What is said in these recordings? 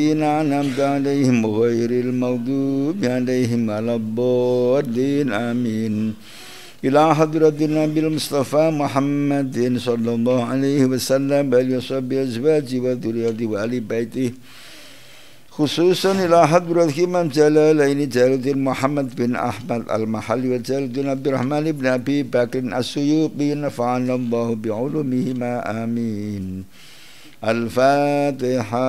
الذين أنعمت عليهم غير المغضوب عليهم على الضالين آمين إلى حضرة النبي المصطفى محمد صلى الله عليه وسلم بل وصحبه أزواجه وذريته وآل بيته خصوصا إلى حضرة جلال جلالين جلال محمد بن أحمد المحل وجلال عبد الرحمن بن أبي بكر السيوطي نفعنا الله بعلومهما آمين الفاتحة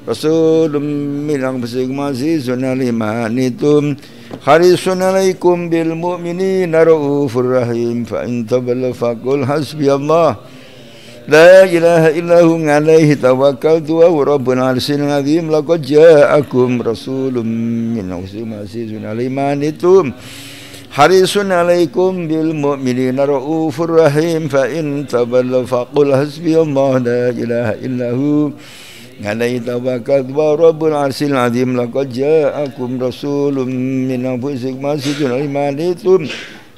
Rasulun bilang bersih mazizun aliman itu hari alaikum bil mu'mini naru'ufur rahim Fa intabal faqul hasbi Allah La ilaha illahu ngalaihi tawakal tuwa Rabbun arsin azim Lakot ja'akum rasulun bilang bersih mazizun aliman itu Harisun alaikum bil mu'mini naru'ufur furrahim Fa intabal faqul hasbi Allah La ilaha illahu Ngalai tabakat wa rabbul arsil azim laqad ja'akum rasulun min anfusikum azizun alimanitum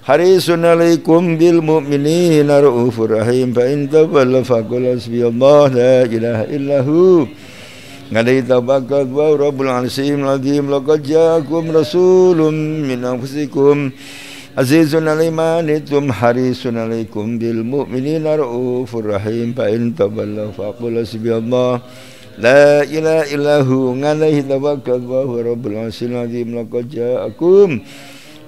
harisun alaikum bil mu'minin ar-ufur rahim fa in tawalla fa qul hasbi Allah la ilaha illahu Ngalai tabakat wa rabbul arsil azim laqad ja'akum rasulun min anfusikum Azizun alimanitum harisun alaikum bil mu'minin ar-ufur rahim fa in tawalla La ilaha illahu alaihi tawakkal wa huwa rabbul arsyil azim laqad ja'akum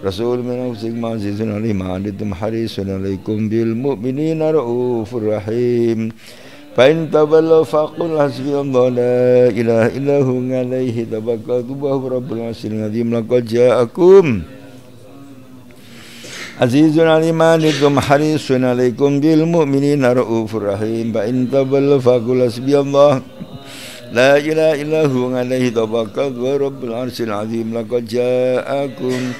rasul min anfusikum azizun alim anitum harisun alaikum bil mu'minina raufur rahim fa in fakul faqul hasbiyallahu la ilaha illahu alaihi tawakkaltu wa huwa rabbul arsyil azim laqad ja'akum Azizun alimanikum harisun alaikum bil mu'minina ra'ufur rahim Ba in tabal faqul hasbiyallah La ilaha illahu alaihi tawakkal wa rabbul arsil azim ja'akum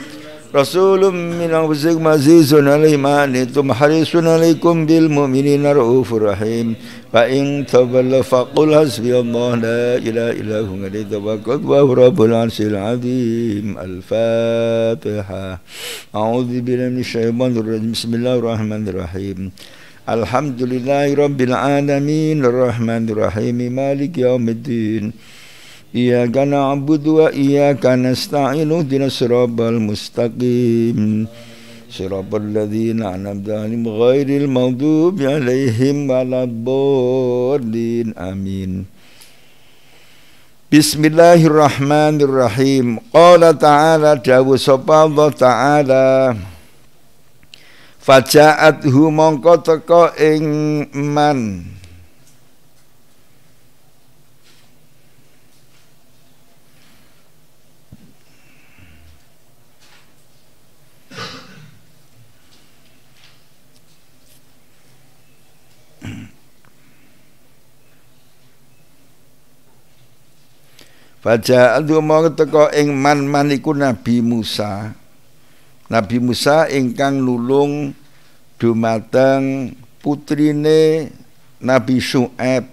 رسول من أنفسكم عزيز علي ما عنتم حريص عليكم بالمؤمنين رؤوف رحيم فإن تبل فقل حسبي الله لا إله إلا هو الذي توكلت وهو رب العرش العظيم الفاتحة أعوذ بالله من الشيطان الرجيم بسم الله الرحمن الرحيم الحمد لله رب العالمين الرحمن الرحيم مالك يوم الدين Ia نعبد وإياك نستعين اهدنا الصراط المستقيم صراط الذين أنعمت عليهم غير المغضوب عليهم ولا الضالين آمين بسم الله الرحمن الرحيم sapa Allah taala Fajaathu mongko teka man Faja aldu mong teko ing man maniku Nabi Musa. Nabi Musa ingkang lulung dumateng putrine Nabi Su'aib.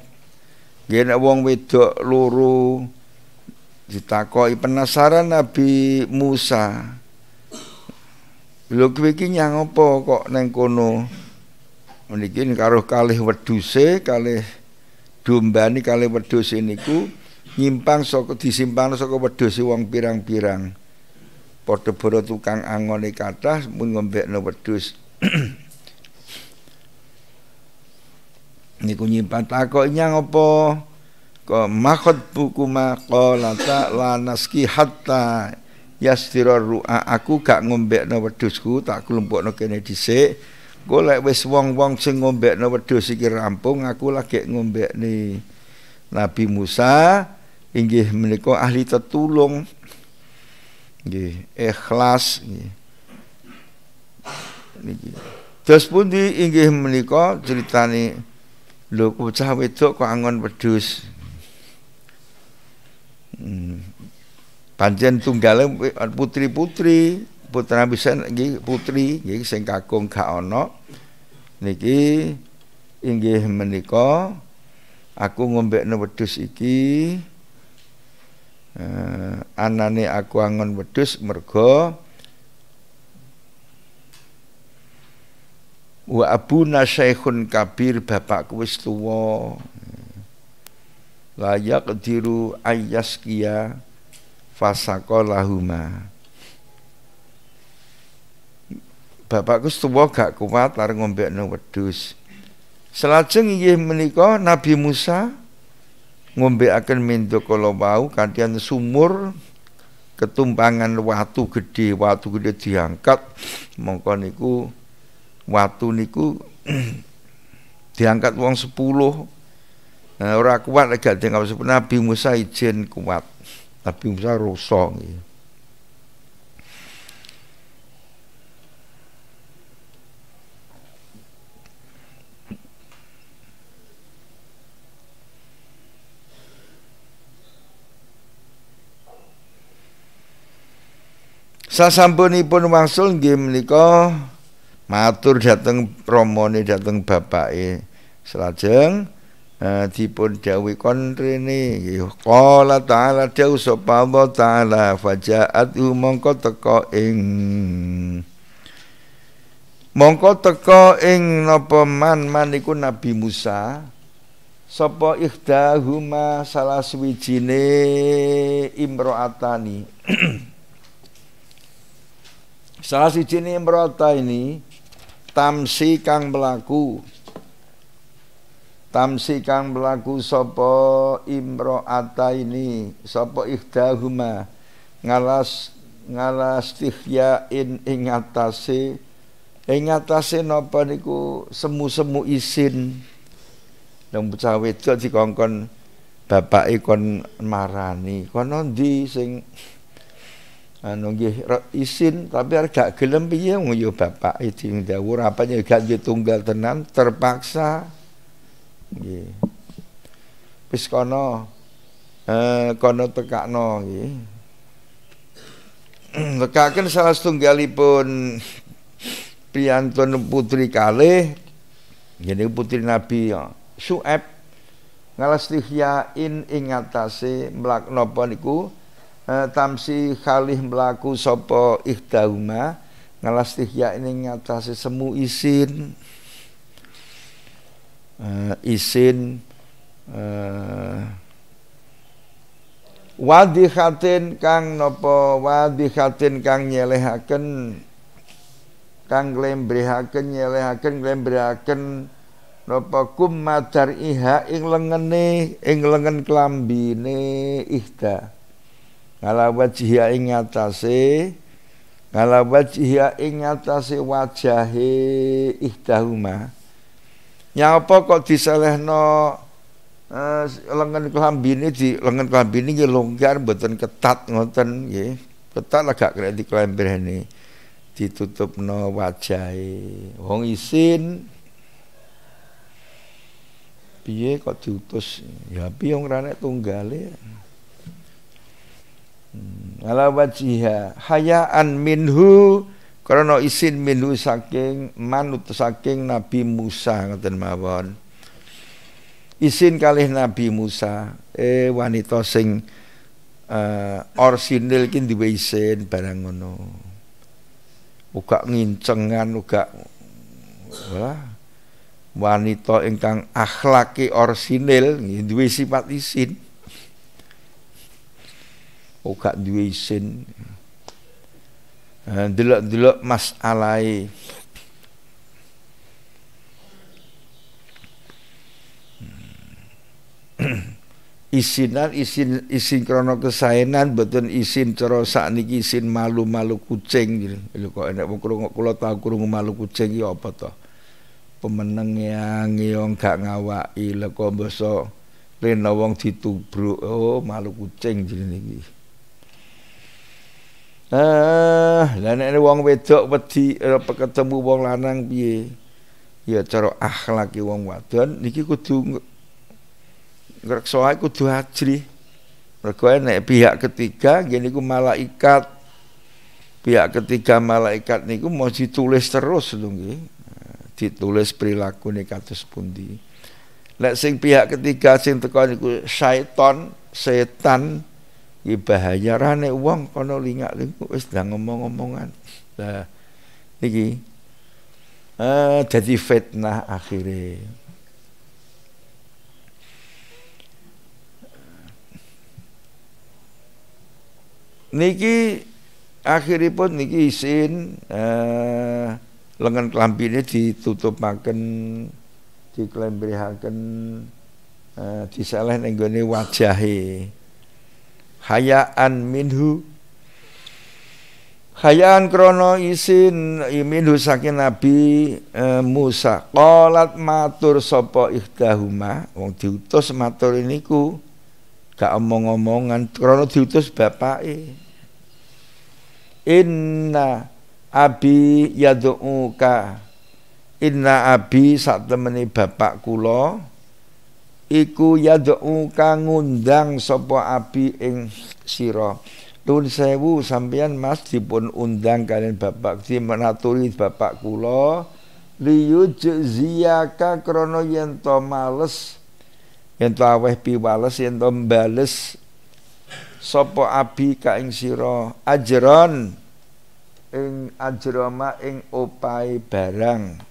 Gene wong wedok loro ditakoki penasaran Nabi Musa. Lho kowe iki nyang apa kok nang kono? Meniki karo kalih weduse, kalih dombani kalih weduse niku. nyimpang saka disimpang saka berdosi e wong pirang-pirang padha bara tukang angone kathah mun ngombekno wedhus niku nyimpan takoknya nyangopo, kok makhot buku maqalata lanaski hatta yasdira ru'a aku gak ngombekno wedhusku tak klumpukno kene dhisik golek wis wong-wong sing ngombekno wedhus iki rampung aku lagi ngombekne Nabi Musa inggih menika ahli tetulung nggih ikhlas nggih niki terus pundi inggih menika critane lho bocah wedok kok angon wedhus hmm. panjen tunggal putri-putri putra bisa putri nggih sing kakung gak ana niki inggih menika aku ngombekne wedhus iki eh, anane aku angon wedhus mergo wa abuna syekhun kabir bapakku wis tuwa layak diru ayaskia fasako lahuma bapakku tuwa gak kuat ngombe no wedus selajeng inggih menika Nabi Musa ngombe akan mindo kalau bau kantian sumur ketumpangan watu gede watu gede diangkat mongko niku watu niku diangkat wong sepuluh nah, ora kuat agak diangkat sepuluh Nabi Musa izin kuat Nabi Musa rusak gitu. Sasampunipun wangsul nggih menika matur dhateng romone dhateng bapake. Selajeng eh, dipun dawuhi kon rene nggih qala ta'ala dawu sapa Allah ta'ala faja'at mongko teka ing mongko teka ing napa man man maniku Nabi Musa sapa ihdahuma salah swijine imro'atani Salah siji ni imrata ini tamsi kang mlaku. kang mlaku sapa imrata ini, sapa ihdahuma ngalas ngalas tihya in ing atase napa niku semu-semu isin. Nang bocah wedok dikongkon bapake kon marani, kono ndi sing anu nggih isin tapi arek gak gelem piye wong yo ya bapak iki dawuh rapane gak nggih tunggal tenan terpaksa nggih wis kono eh kono tekakno nggih tekaken salah setunggalipun Piantun putri kalih jadi putri nabi ya ngalastihya in ingatasi melakno niku Eh, tamsi khalih melaku sopo ngalastih ya ini ngatasi semu isin uh, isin uh, wadihatin kang nopo wadihatin kang nyelehaken kang glembrihaken nyelehaken glembrihaken nopo kum madar iha ing lengene ing lengen klambine ihda kala wajhiha ing atase kala wajhiha ing atase wajahe ihdahuma nyapa kok diselehno uh, eh, lengan kelambine di lengan kelambine nggih longgar mboten ketat ngoten nggih ketat agak kena ditutup no wajah. wong isin piye kok diutus ya piye ora nek tunggale ala wajhiha hayaan minhu karena isin minhu saking manut saking Nabi Musa ngoten mawon isin kalih Nabi Musa eh wanita sing uh, orsinil ki duwe isin barang ngono uga ngincengan uga wah wanita ingkang akhlaki orsinil duwe sifat isin oh gak duwe isin eh, delok-delok masalahe hmm. isinan isin isin krana kesaenan boten isin cara niki isin malu-malu kucing lho kok enak krungu kula tau krungu malu kucing ya apa to pemeneng yang yang gak ngawaki lho kok basa wong wong ditubruk oh malu kucing jenenge iki Ah, lah nek wong wedok wedi eh, ketemu wong lanang piye? Ya cara akhlaki wong wadon niki kudu ngrekso ae kudu ajri. Mergo nek pihak ketiga nggih niku malaikat. Pihak ketiga malaikat niku mau ditulis terus lho nggih. Eh, ditulis nih kados pundi. Lek sing pihak ketiga sing teko niku syaiton, setan, Ki bahaya rane wong kono lingak lingkuk wis ndang ngomong-ngomongan. Lah niki eh jadi fitnah akhirnya. Niki akhiripun niki isin eh, lengan ini ditutup makan diklembrihakan eh, diseleh nenggone wajahe hayaan minhu Hayaan krono isin minhu saking Nabi e, Musa Kolat matur sopo ihdahuma Wong diutus matur iniku Gak omong-omongan Krono diutus bapake Inna abi yadu'uka Inna abi saat temani bapak kulo. iku yad'u kang ngundang sapa abi ing sira tun sewu sampeyan mas dipun undang kalian bapak di menaturi bapak kula liyujziyaka krono yen to males yen to aweh piwales yen to mbales sapa abi ka ing sira ajron ing ajroma ing opai barang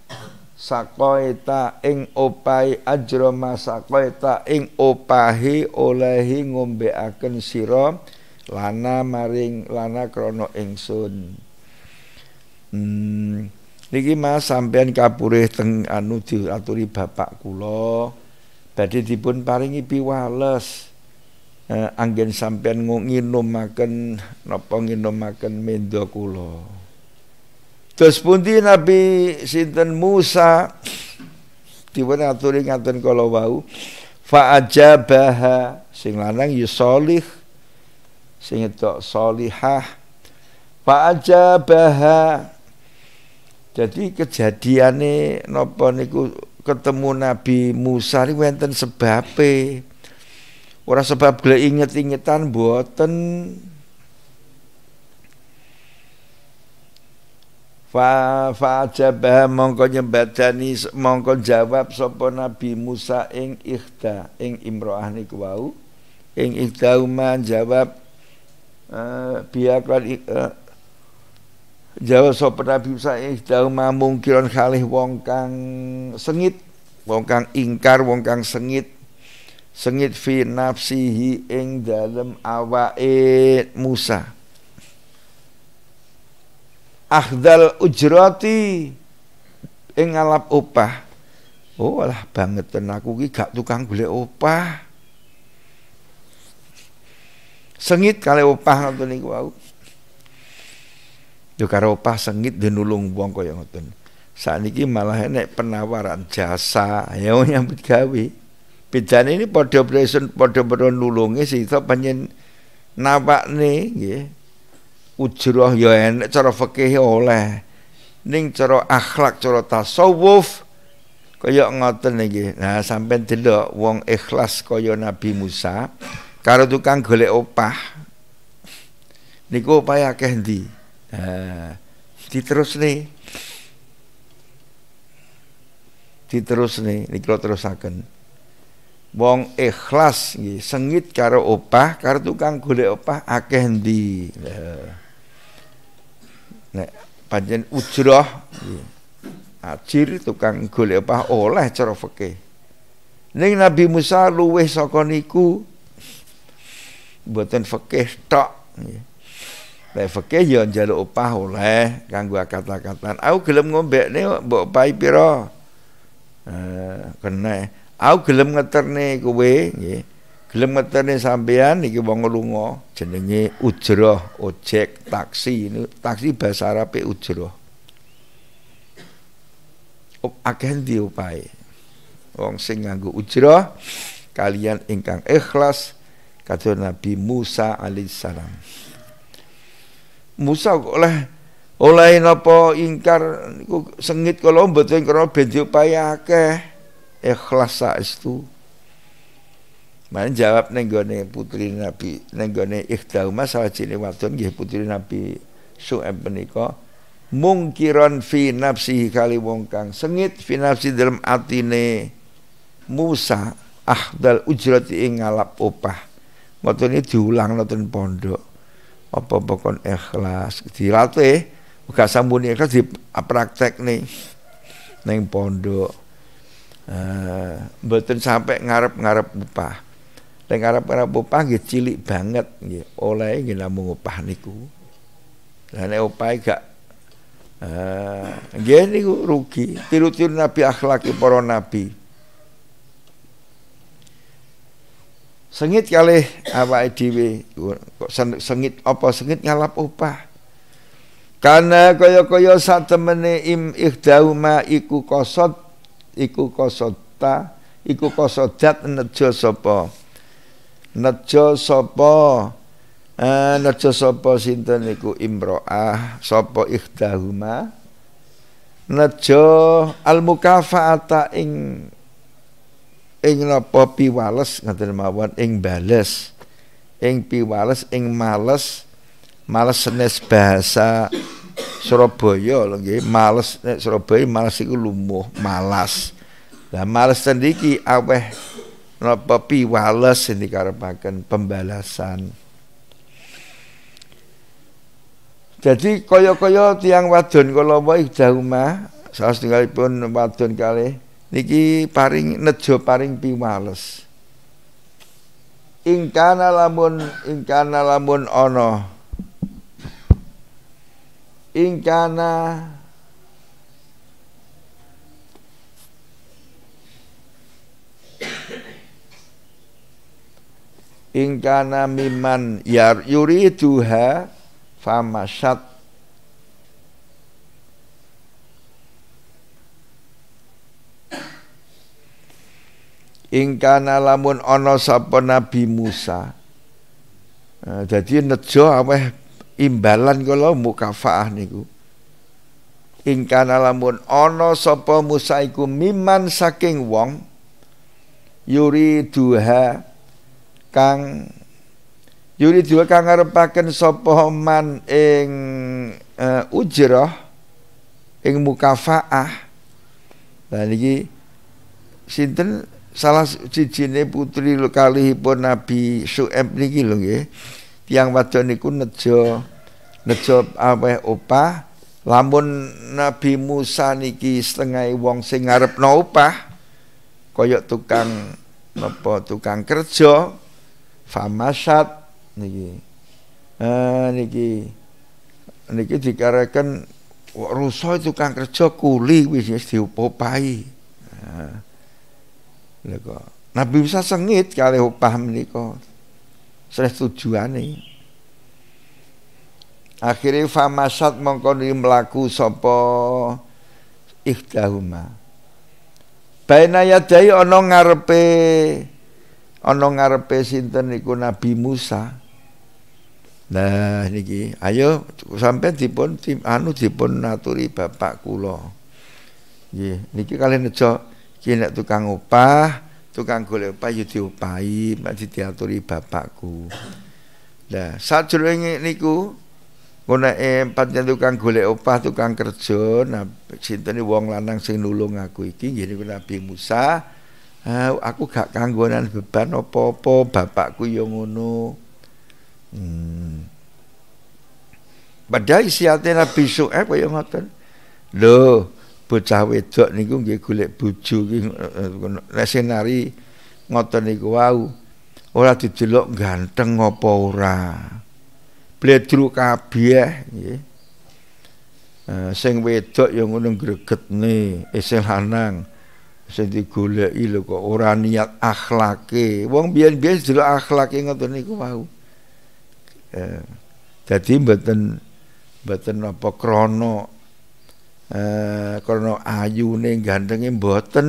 sakoeta ing opahi ajrama sakoeta ing opahi olehi ngombeaken sira lana maring lana krono engsun hmm, niki hmm. mas sampean kapurih teng anu diaturi bapak kula badhe dipun paringi piwales eh, anggen sampean nginumaken napa nginumaken mendo kula Terus pundi Nabi sinten Musa dipun aturi ngaten kalau wau fa ajabaha sing lanang ya salih sing itu salihah fa ajabaha jadi kejadiane nopo niku ketemu Nabi Musa niku wonten sebabe ora sebab glek inget-ingetan buatan fa fajabah mongko nyembadani mongko jawab sapa nabi Musa ing ikhta ing imroah niku wau ing ikhta jawab uh, eh, biak lan eh, jawab sapa nabi Musa ing ikhta uman mungkiran kalih wong kang sengit wong kang ingkar wong kang sengit sengit fi nafsihi ing dalem awake Musa ahdal ujrati ing ngalap opah oh alah banget aku ki gak tukang golek opah sengit kali opah ngoten niku aku yo karo opah sengit denulung wong kaya ngoten sakniki malah enek penawaran jasa ya nyambut gawe bedane ini padha presen padha sih, nulunge sita panjen ujroh ya enak cara fakih ya oleh ning cara akhlak cara tasawuf kaya ngoten iki nah sampean delok wong ikhlas kaya Nabi Musa karo tukang golek opah niku opah akeh ndi nah, diterusne nih niku terusaken wong ikhlas nggih sengit karo opah karo tukang golek opah akeh ndi. Nah. nek panjen ujroh ajir tukang golek opah oleh cara fikih ning nabi Musa luweh saka niku mboten fikih tok nek fikih ya njaluk opah oleh kanggo kata kata aku gelem ngombekne mbok pai pira eh kene aku gelem ngeterne kowe nggih Glemetane sampean iki wong lunga jenenge ujroh ojek taksi ini taksi bahasa Arab ujroh. Op agen diupai. Wong sing nganggo ujroh kalian ingkang ikhlas kata Nabi Musa alaihissalam. Musa oleh oleh napa ingkar sengit kalau mboten krana ben diupai akeh ikhlas saestu. itu Mana jawab nenggone putri Nabi nenggone ikhtiarumah salah cini waton gih putri Nabi Su'ab menika mungkiron fi nafsi kali wong kang sengit fi nafsi dalam atine Musa ahdal ujrati ing ngalap upah. ngoten iki diulang noten pondok apa pokon ikhlas dilatih uga sampun ikhlas di praktek Neng pondok eh mboten sampai ngarep-ngarep upah Ning arep-arep upah nggih cilik banget nggih. Oleh nggih namung upah niku. Lah nek upah gak eh nggih niku rugi. Tiru-tiru nabi akhlaki para nabi. Sengit kali apa dhewe. Kok sengit apa sengit ngalap upah? Karena koyo koyo saat temene im ikhdauma iku kosot iku kosota iku kosodat nejo sopo. Nejo sapa eh nejo sapa sinten niku imroah sapa ikhdahuma nejo almukafaata ing ing napa piwales ngaten mawon ing bales ing piwales ing males males senes bahasa Surabaya lho nggih males nek Surabaya males iku lumuh malas lah males sendiki aweh napa piwales sing dikarepaken pembalasan. Jadi kaya-kaya tiang wadon kula wae dah omah, saos wadon kalih niki paring nejo paring piwales. Ingkana lamun ingkana lamun ono. ingkana in kana mimman ingkana lamun sapa Nabi Musa. Nah, jadi nejo aweh imbalan muka mukafaah niku. Ingkana lamun ono sapa Musa iku miman saking wong yuri duha kang yuri dua kang ngarepaken sapa man ing eh, ujrah ing mukafaah lha iki sinten salah cicine putri kalihipun Nabi Su'aib niki lho nggih tiyang wadon niku nejo nejo apa upah, lamun Nabi Musa niki setengah wong sing ngarepno upah, kaya tukang apa, tukang kerja famasat niki eh, niki niki dikarekan itu tukang kerja kuli wis wis diopopai eh. lha kok Nabi bisa sengit kali upah menika sereh tujuane akhirnya famasat mongko mlaku sopo ikhdahuma baina yadai ana ngarepe ana ngarepe sinten iku Nabi Musa. Nah niki, ayo sampai dipun tim anu dipun aturi bapak kula. Nggih, niki kali nejo iki nek tukang upah, tukang golek upah yo diupahi, mak diaturi bapakku. Nah, sajroning niku ana empatnya tukang golek upah, tukang kerja, nah sinten wong lanang sing nulung aku iki nggih niku Nabi Musa. Ah, aku gak kanggonan beban apa-apa, bapakku ya ngono. Hmm. Padahal isi hati Nabi Su'eb eh, kaya ngoten. Loh, bocah wedok niku nggih golek bojo iki nek eh, eh, senari ngoten niku wau. Ora didelok ganteng apa ora. Bledru kabeh nggih. Uh, sing wedok ya ngono gregetne, eh sing lanang. sing digoleki lho kok ora niat akhlake. Wong biyen-biyen delok akhlake ngoten niku wau. Eh dadi mboten mboten apa krana eh krana ayune gantenge mboten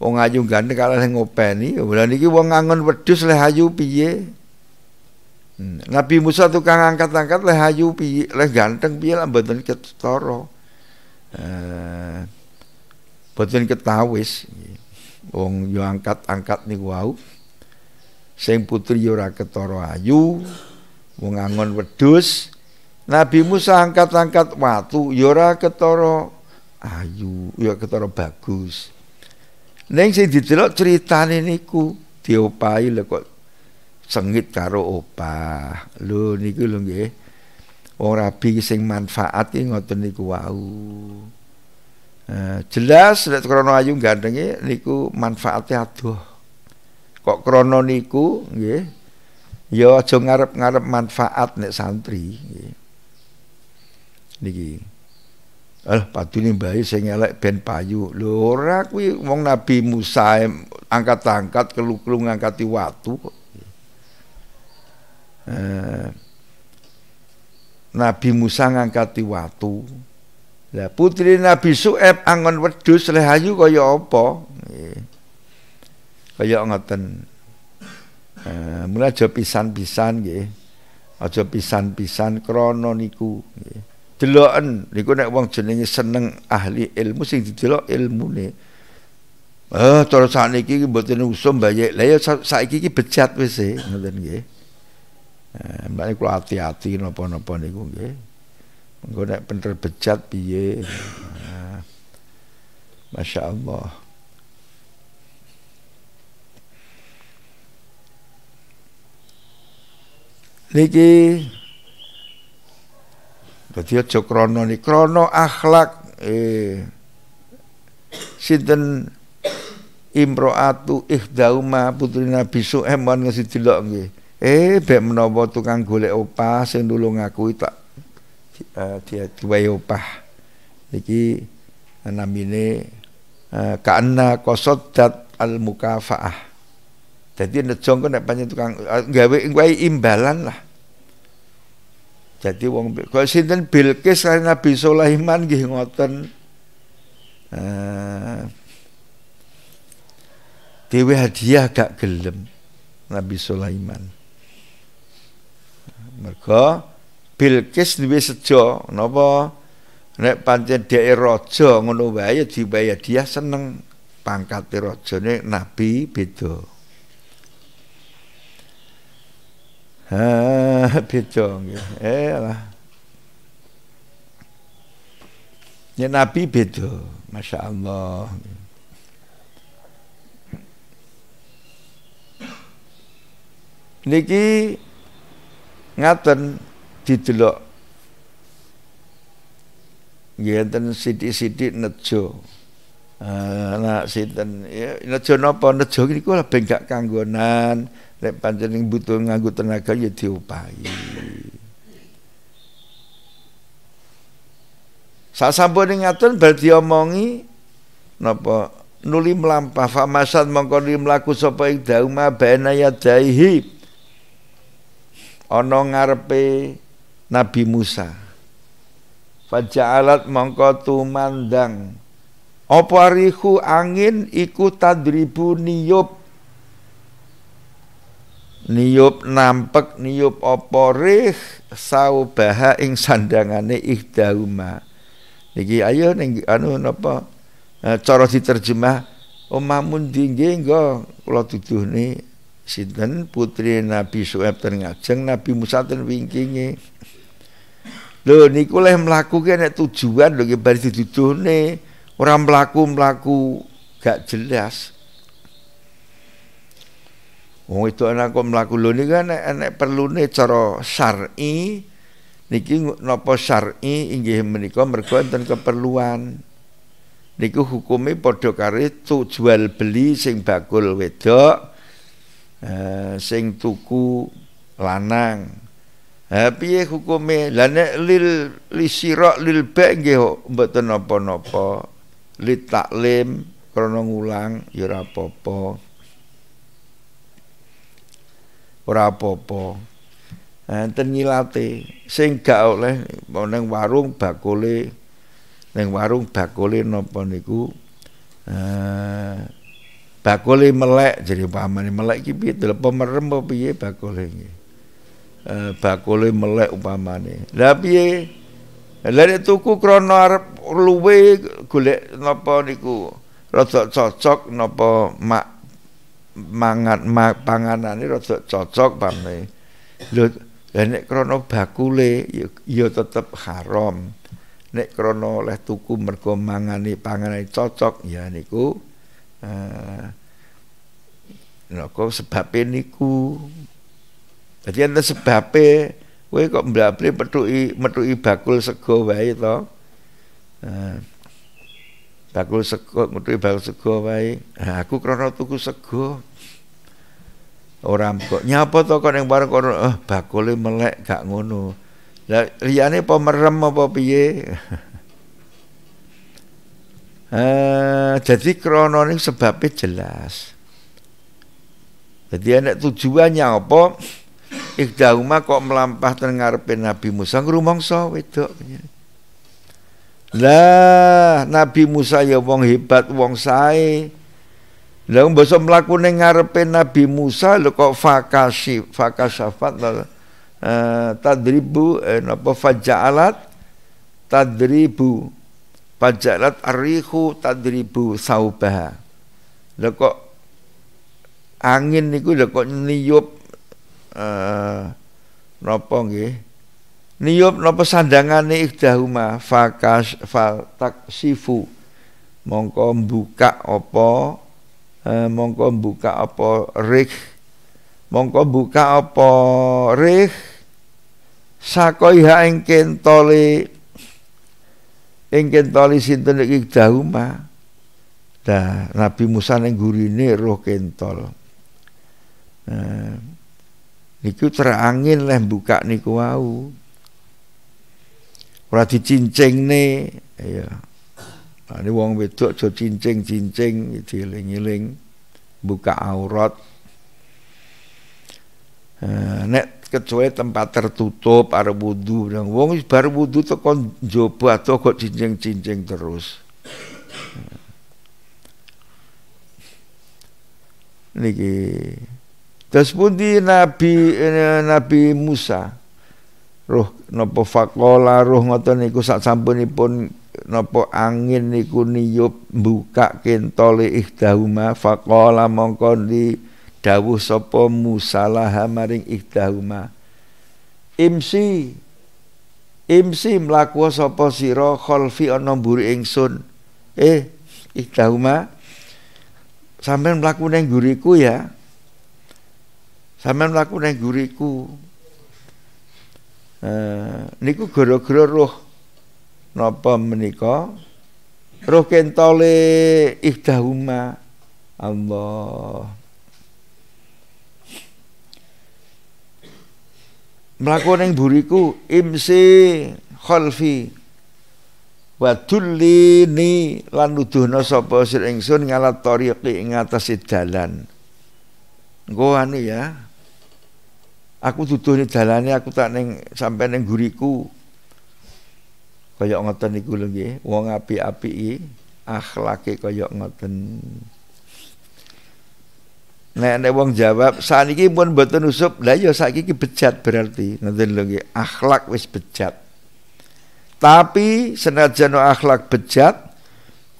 wong ayu ganteng kalah sing ngopeni. Lah iki wong ngangon wedhus leh ayu piye? Hmm. Nabi Musa tukang angkat-angkat leh ayu piye? Leh ganteng piye lah mboten ketara. Eh boten ketawis wong yo angkat-angkat niku wau sing putri yo ora ketara ayu wong angon wedhus Nabi Musa angkat-angkat watu yo ora ketara ayu yo ketara bagus ning sing didelok critane niku diopahi lho kok sengit karo opah lho niku lho nggih wong rabi sing manfaat ngoten niku wau wow. Eh, jelas lek krana ayu gandenge niku manfaatnya tuh. Kok krana niku nggih ya aja ngarep-ngarep manfaat nek santri nggih. Niki. Alah padune bayi sing elek ben payu. Lho ora kuwi wong Nabi Musa angkat-angkat kelu-kelu ngangkati watu kok. Eh, Nabi Musa ngangkati watu. Lah putri Nabi Su'eb angon wedhus lehayu kaya apa? Kaya ngoten. Eh mula aja pisan-pisan nggih. Aja pisan-pisan krana niku nggih. Deloken niku nek wong jenenge seneng ahli ilmu sing didelok ilmune. Eh terus sakniki iki mboten usum bayek. Lah ya saiki iki bejat wis e ngoten nggih. Eh mbane kula ati-ati napa-napa niku nggih. engko nek bener bejat piye ah, Masya Allah Niki Dadi aja krana ni krana akhlak eh sinten imroatu ihdauma putri Nabi Su'aim wan ngesidilok nggih. Eh bek menawa tukang golek opah sing nulung aku tak diwayahi opah enam namine eh, karena kosotat al mukafaah jadi nejong kok nek pancen tukang eh, gawe kowe imbalan lah jadi wong kok sinten Bilqis kali Nabi Sulaiman gih ngoten uh, hadiah gak gelem Nabi Sulaiman mereka Bilqis duwe sejo napa nek pancen dheke raja ngono wae diwae dia seneng pangkat e rajane nabi beda. Ha beda ya eh, lah. Ya nabi beda, Masya Allah Niki ngaten didelok ngenten sithik-sithik nejo anak ah, sinten ya nejo napa nejo niku lah ben gak kanggonan lek pancen butuh nganggo tenaga ya diupahi sampun ngaten bar diomongi napa nuli mlampah famasan mongko mlaku sapa ing dauma baina yadaihi ana ngarepe Nabi Musa. Faja'alat mongko tumandang Apa rihu angin iku tadribu niyub Niyub nampek niyub apa rih Saubaha ing sandangane ihdauma Niki ayo ning anu napa eh, cara diterjemah omamun dingge nggo kula duduhne sinten putri Nabi Su'aib ten ngajeng Nabi Musa ten wingkinge Lho niku leh mlaku ki nek tujuan lho ki bar diduduhne, ora mlaku-mlaku gak jelas. Wong itu anak kok lo nih kan, nek perlu nih cara syar'i niki nopo syar'i inggih meniko mergo enten keperluan. Niku hukume padha tu jual beli sing bakul wedok eh, sing tuku lanang. Ha piye eh hukume? Lah nek lil lisirok lil bek nggih mboten napa-napa. Li taklim krana ngulang ya ora apa-apa. Ora apa-apa. Enten nyilate sing gak oleh ning warung bakule ning warung bakule napa niku eh bakule melek jadi pamane melek iki piye pemerem apa piye bakule nggih. Eh, bakule melek upamane. Lah piye? Lah nek tuku krono arep luwe golek napa niku rada cocok napa mak mangan mak panganane rada cocok pamane. Lho lah nek krana bakule ya tetep haram. Nek krono oleh tuku mergo mangane panganane cocok ya niku eh uh, sebab e niku Jadi enten sebabnya, kowe kok mblable petuki metuki bakul sego wae to. Eh, bakul sego metuki bakul sego wae. Nah, aku krono tuku sego. Ora kok nyapa to kok ning bareng kono eh, bakule melek gak ngono. Lah liyane pemerem apa piye? Eh, jadi krono ini sebabnya jelas. Jadi anak tujuannya apa? Ikhdauma kok melampah ten ngarepe Nabi Musa ngrumangsa wedok. Lah Nabi Musa ya wong hebat wong sae. Lah mbasa mlakune ngarepe Nabi Musa lho kok fakasi fakasafat eh tadribu eh, napa faja'alat tadribu fajalat arihu tadribu saubah. Lah kok angin niku lho kok niup Eh, napa nggih niyup napa sandangane ikdahuma fakas fataksifu mongko mbuka apa eh, mongko mbuka apa rik mongko mbuka apa rik sakoiha ing kentole ing kentole sinten iki dahuma da, nabi Musa ning gurine roh kentol nah, eh, niku terangin leh buka niku wau ora ne, ya ini wong wedok aja cincing-cincing dieling-eling buka aurat eh, net kecuali tempat tertutup arep wudu nang wong bar wudu teko njaba atau kok cincing-cincing terus niki pun di Nabi eh, Nabi Musa. Roh nopo fakola roh ngoten niku sak sampunipun nopo angin niku niyup buka kentole ihdahuma fakola mongkon di dawuh sapa Musa laha maring ihdahuma. Imsi Imsi mlaku sapa sira khalfi ana mburi ingsun. Eh ihdahuma sampean mlaku ning guriku ya. Sampeyan mlaku ning guriku. Eh, niku gara-gara roh napa menika? Roh kentole ihdahuma. Allah. Melakukan yang buriku imsi khalfi. wadulini lan nuduhna sapa sir ingsun ngalat tariqi ing atas dalan engko anu ya aku tuduh nih jalannya aku tak neng sampai neng guriku koyok ngoten niku lho nggih wong api api iki akhlake kaya ngoten nek nek wong jawab saniki pun mboten usub lah ya saiki iki bejat berarti ngoten lho nggih akhlak wis bejat tapi senajan akhlak bejat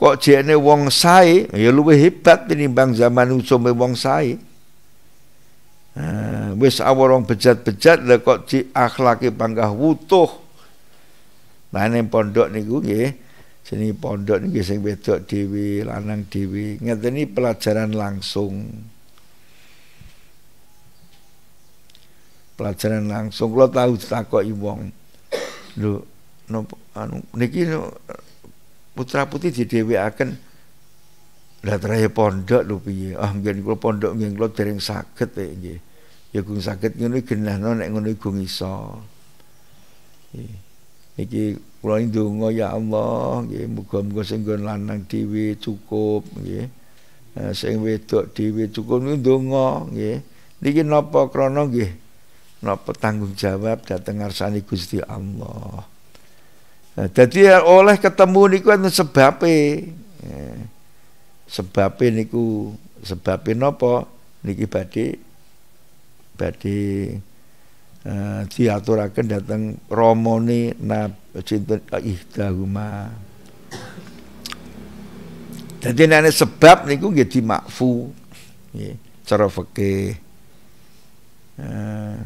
kok jene wong sae ya luwih hebat tinimbang zaman usume wong sae Eh, wis awarong bejat-bejat lah kok di akhlaki panggah wutuh nah ini pondok nih gue sini pondok nih sing bedok dewi lanang dewi ngerti ini pelajaran langsung pelajaran langsung lo tau tak kok iwong lo anu niki no, putra putih di dewi akan lah terakhir pondok lho piye ah mungkin kalau pondok mungkin kalau dereng sakit ya gitu ya gung sakit ngono genah no nek ngono gung iso iki kula ndonga ya Allah nggih muga-muga sing lanang dhewe cukup nggih eh, sing wedok dhewe cukup niku ndonga nggih niki napa krana nggih napa tanggung jawab dateng ngarsani Gusti Allah nah, eh, dadi oleh ketemu niku ana sebabe eh. Sebab niku sebabe napa niki badhe badhe uh, diaturaken dhateng romoni nab cinten ihdahuma dadi nek sebab niku nggih dimakfu nggih cara fikih uh,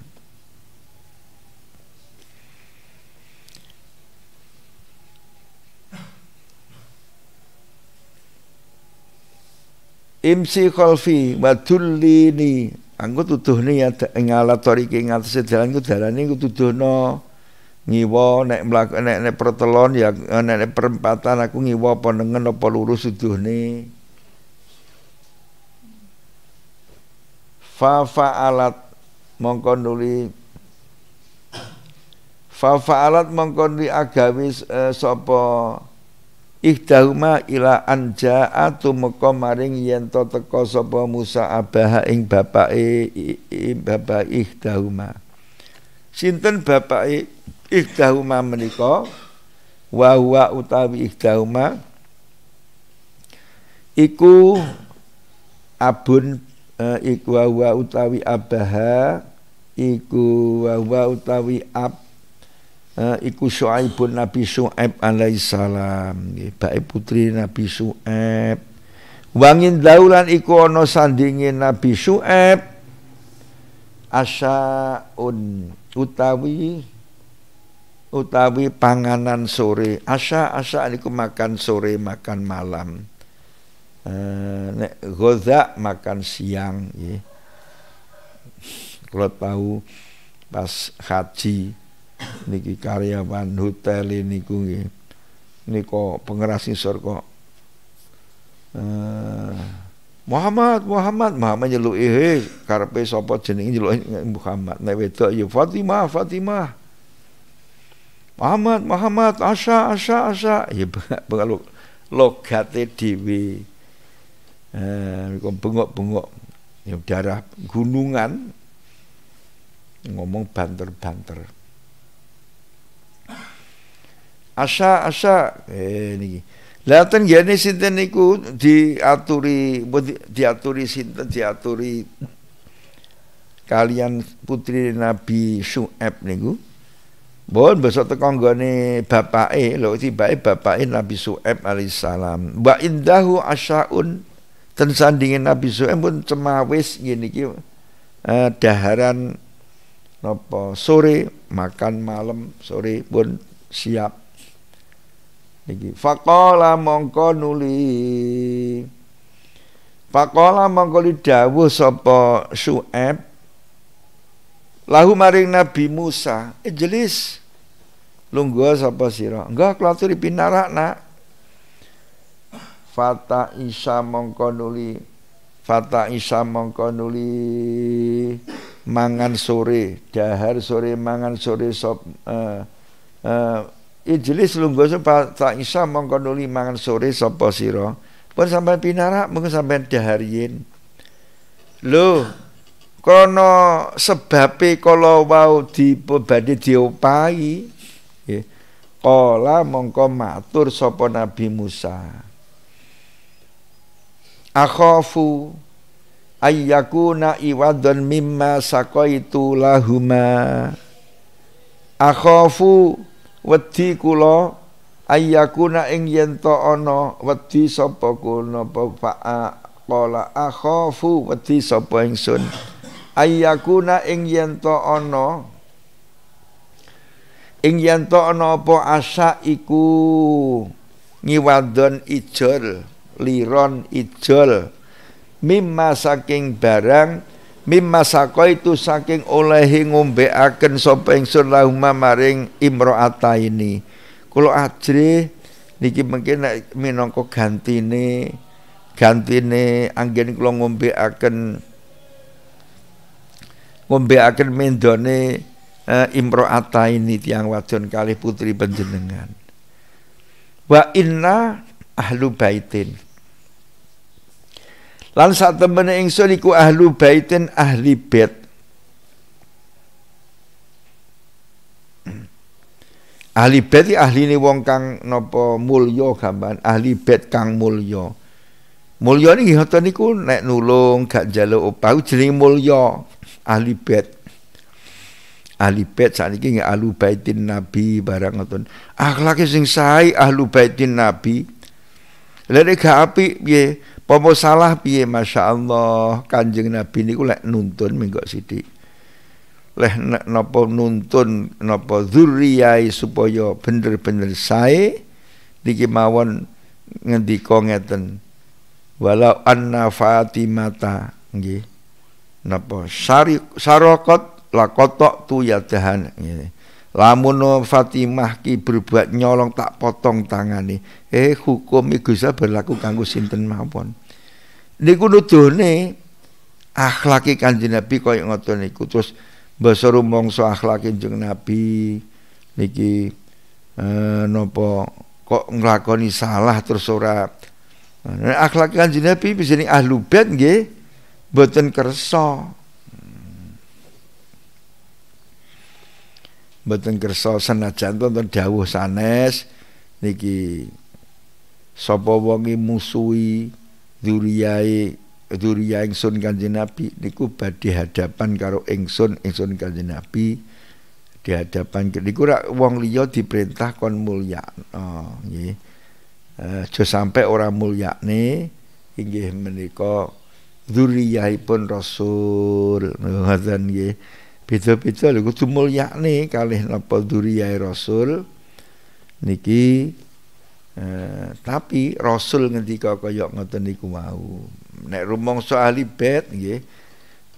imsi kholfi wa aku tuduh tuduhne ya yang ala tariki ke ngatas dalan ku ni ku no ngiwa nek melaku nek nek pertelon ya nek nek perempatan aku ngiwa apa nengen apa lurus tuduh fa fafa alat mongkonduli fafa alat mongkonduli agawis agawi eh, ihdahuma ila anja atu meka maring yen to teka sapa Musa abah ing bapake bapak ihdahuma sinten bapake ihdahuma menika wa wa utawi ihdahuma iku abun e, iku wa utawi abaha iku wa utawi ab uh, iku Syuaibun Nabi Syuaib alaihissalam nggih bae putri Nabi Syuaib wangin daulan iku ana sandinge Nabi asa asyaun utawi utawi panganan sore asya asya niku makan sore makan malam Uh, nek goza makan siang ya. kalau tahu pas haji niki karyawan hotel niku niko niku pengeras ngisor kok uh, eh, Muhammad Muhammad Muhammad nyeluki he karpe sapa jenenge nyeluk Muhammad nek wedok ya Fatimah Fatimah Muhammad Muhammad Asya Asya Asya ya pengalu logate dhewe eh uh, bengok-bengok ya darah gunungan ngomong banter-banter Asa asa eh niki. Lah ten sinten niku diaturi diaturi sinten diaturi kalian putri Nabi Syuaib niku. Bon besok teko nggone bapake lho tibake bapake Nabi Syuaib alaihissalam. Wa indahu asyaun ten sandingin Nabi Syuaib pun cemawis ngene iki eh, daharan napa sore makan malam sore pun siap niki faqala mongko nuli faqala mongko dawuh sapa Su'aib lahu maring Nabi Musa ijlis lungguh sapa sira enggak klaturi nak, fata isa mongko nuli fata isa mongko nuli mangan sore dahar sore mangan sore sop uh, uh, Ijlis lungguh sapa tak isa mongko nuli mangan sore sapa sira. Pun sampean pinarak mungkin sampean dahariyen. Lho, kono sebabe kala wau dipobade diopai Nggih. Kala mongko matur sapa Nabi Musa. Akhafu ayyakuna iwadun mimma sakaitu lahuma. Akhafu wedi kula ayyakuna ing yen to ana wedi sapa kula bapa qala akhafu wedi sapa ingsun ayyakuna ing yen to ana ing yen ana apa asa iku ngiwadon ijol liron ijol mimma saking barang mimma itu saking olehi ngombeaken sapa ingsun lahumma maring imraataini kula ajri niki mengke nek minangka gantine gantine anggen kula ngombeaken ngombeaken mendone uh, eh, imraataini tiyang wadon kalih putri panjenengan wa inna ahlu baitin Lan saat temen ingsun iku ahlu baitin ahli bait. Ahli bait ahli ini wong kang nopo mulio gaman. Ahli bait kang mulio. Mulio ini ngihotan iku naik nulung gak jalo upah. Jadi mulio ahli bait. Ahli bait saat ini nge ahlu baitin nabi barang ngotan. Akhlaknya sing say ahlu baitin nabi. Lari gak api ye. Pomo salah piye Masya Allah Kanjeng Nabi ini lek nuntun minggu sidik leh nopo nuntun nopo zurriyai supaya bener-bener sae niki mawon ngendika ngeten walau anna fatimata nggih napa sari sarokot lakotok tu yadahan ngene lamun Fatimah ki berbuat nyolong tak potong tangane eh hukum Gusti berlaku kanggo sinten mawon niku nuduhne akhlaki Kanjeng Nabi koyo ngoten niku terus basa rumangsa akhlaki Kanjeng Nabi niki eh, nopo kok nglakoni salah terus ora nah, akhlaki Kanjeng Nabi bisa ni ahlu bait nggih boten kersa boten kersa senajan wonten dawuh sanes niki sapa wonge musuhi duriyae duriyae ingsun kanjeng Nabi niku badhe hadapan karo ingsun ingsun kanjeng Nabi di hadapan niku ra wong liya diperintah kon mulya nggih eh, aja sampe ora mulyane inggih menika duriyahipun rasul ngoten nggih beda-beda lho ne, kalih napa duriyahe rasul niki Eh, tapi Rasul ngendika kaya ngoten niku wau. Nek rumangsa ahli bait nggih,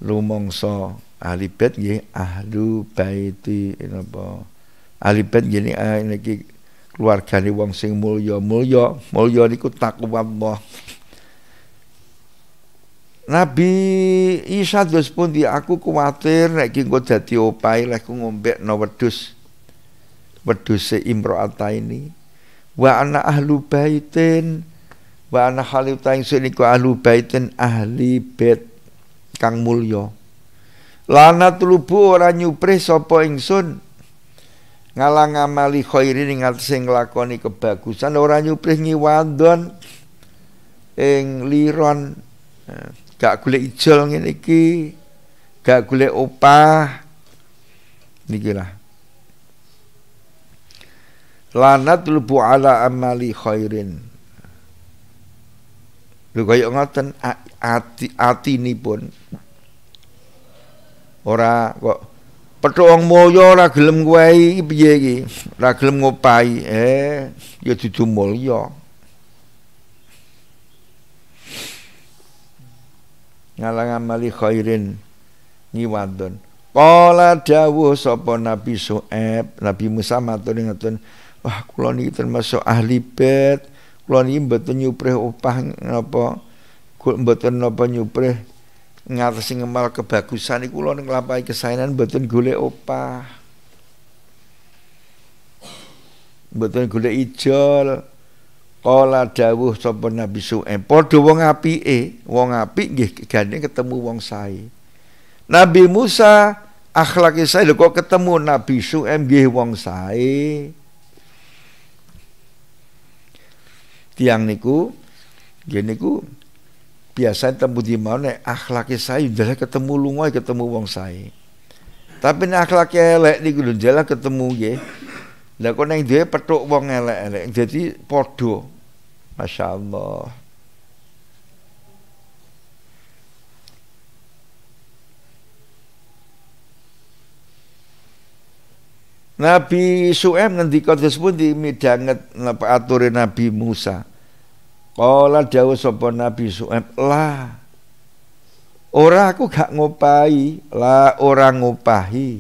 rumangsa ahli bait nggih ahlu baiti napa. Ahli bait gini eh, iki keluargane wong sing mulya-mulya, mulya niku takwa Allah. Nabi Isa dos pun aku kuatir nek ki engko dadi opai lek ku ngombe no wedhus. Wedhuse imro'ata ini. wa ana ahlu baitin wa ana halu taing niku ahlu baitin ahli bait kang mulya lana tulubu ora nyupre sapa ingsun ngalang amali khairi ning kebagusan ora nyupre nyiwandon ing liron gak golek ijol ngene iki gak golek opah niki lah lanat lubu ala amali khairin lho kaya ngoten ati atinipun ora kok petuk wong mulya ora gelem kuwi piye iki ora gelem ngopahi eh ya dudu mulya ngalang amali khairin nyiwadon Kala dawuh sapa Nabi Su'aib Nabi Musa matur ngoten wah kula niki termasuk ahli bed kula niki mboten nyuprih opah napa mboten napa nyuprih ngatasi ngemal kebagusan iku kula nglampahi kesaenan mboten golek opah mboten golek ijol Kala dawuh sapa Nabi Su'aib, padha wong apike, wong apik nggih gane ketemu wong sae. Nabi Musa akhlake sae kok ketemu Nabi Su'aib nggih wong sae. tiang niku gini niku biasa ketemu di mana akhlaknya saya jalan ketemu lunga ketemu wong saya tapi nih akhlaknya elek niku jalan ketemu nggih lah kok neng dia petuk wong elek-elek jadi podo, Masya Allah Nabi Su'aim ngendika tersebut di midanget napa Nabi Musa. Pola dawuh sapa Nabi Su'aib, "Lah, ora aku gak ngupahi, lah ora ngupahi.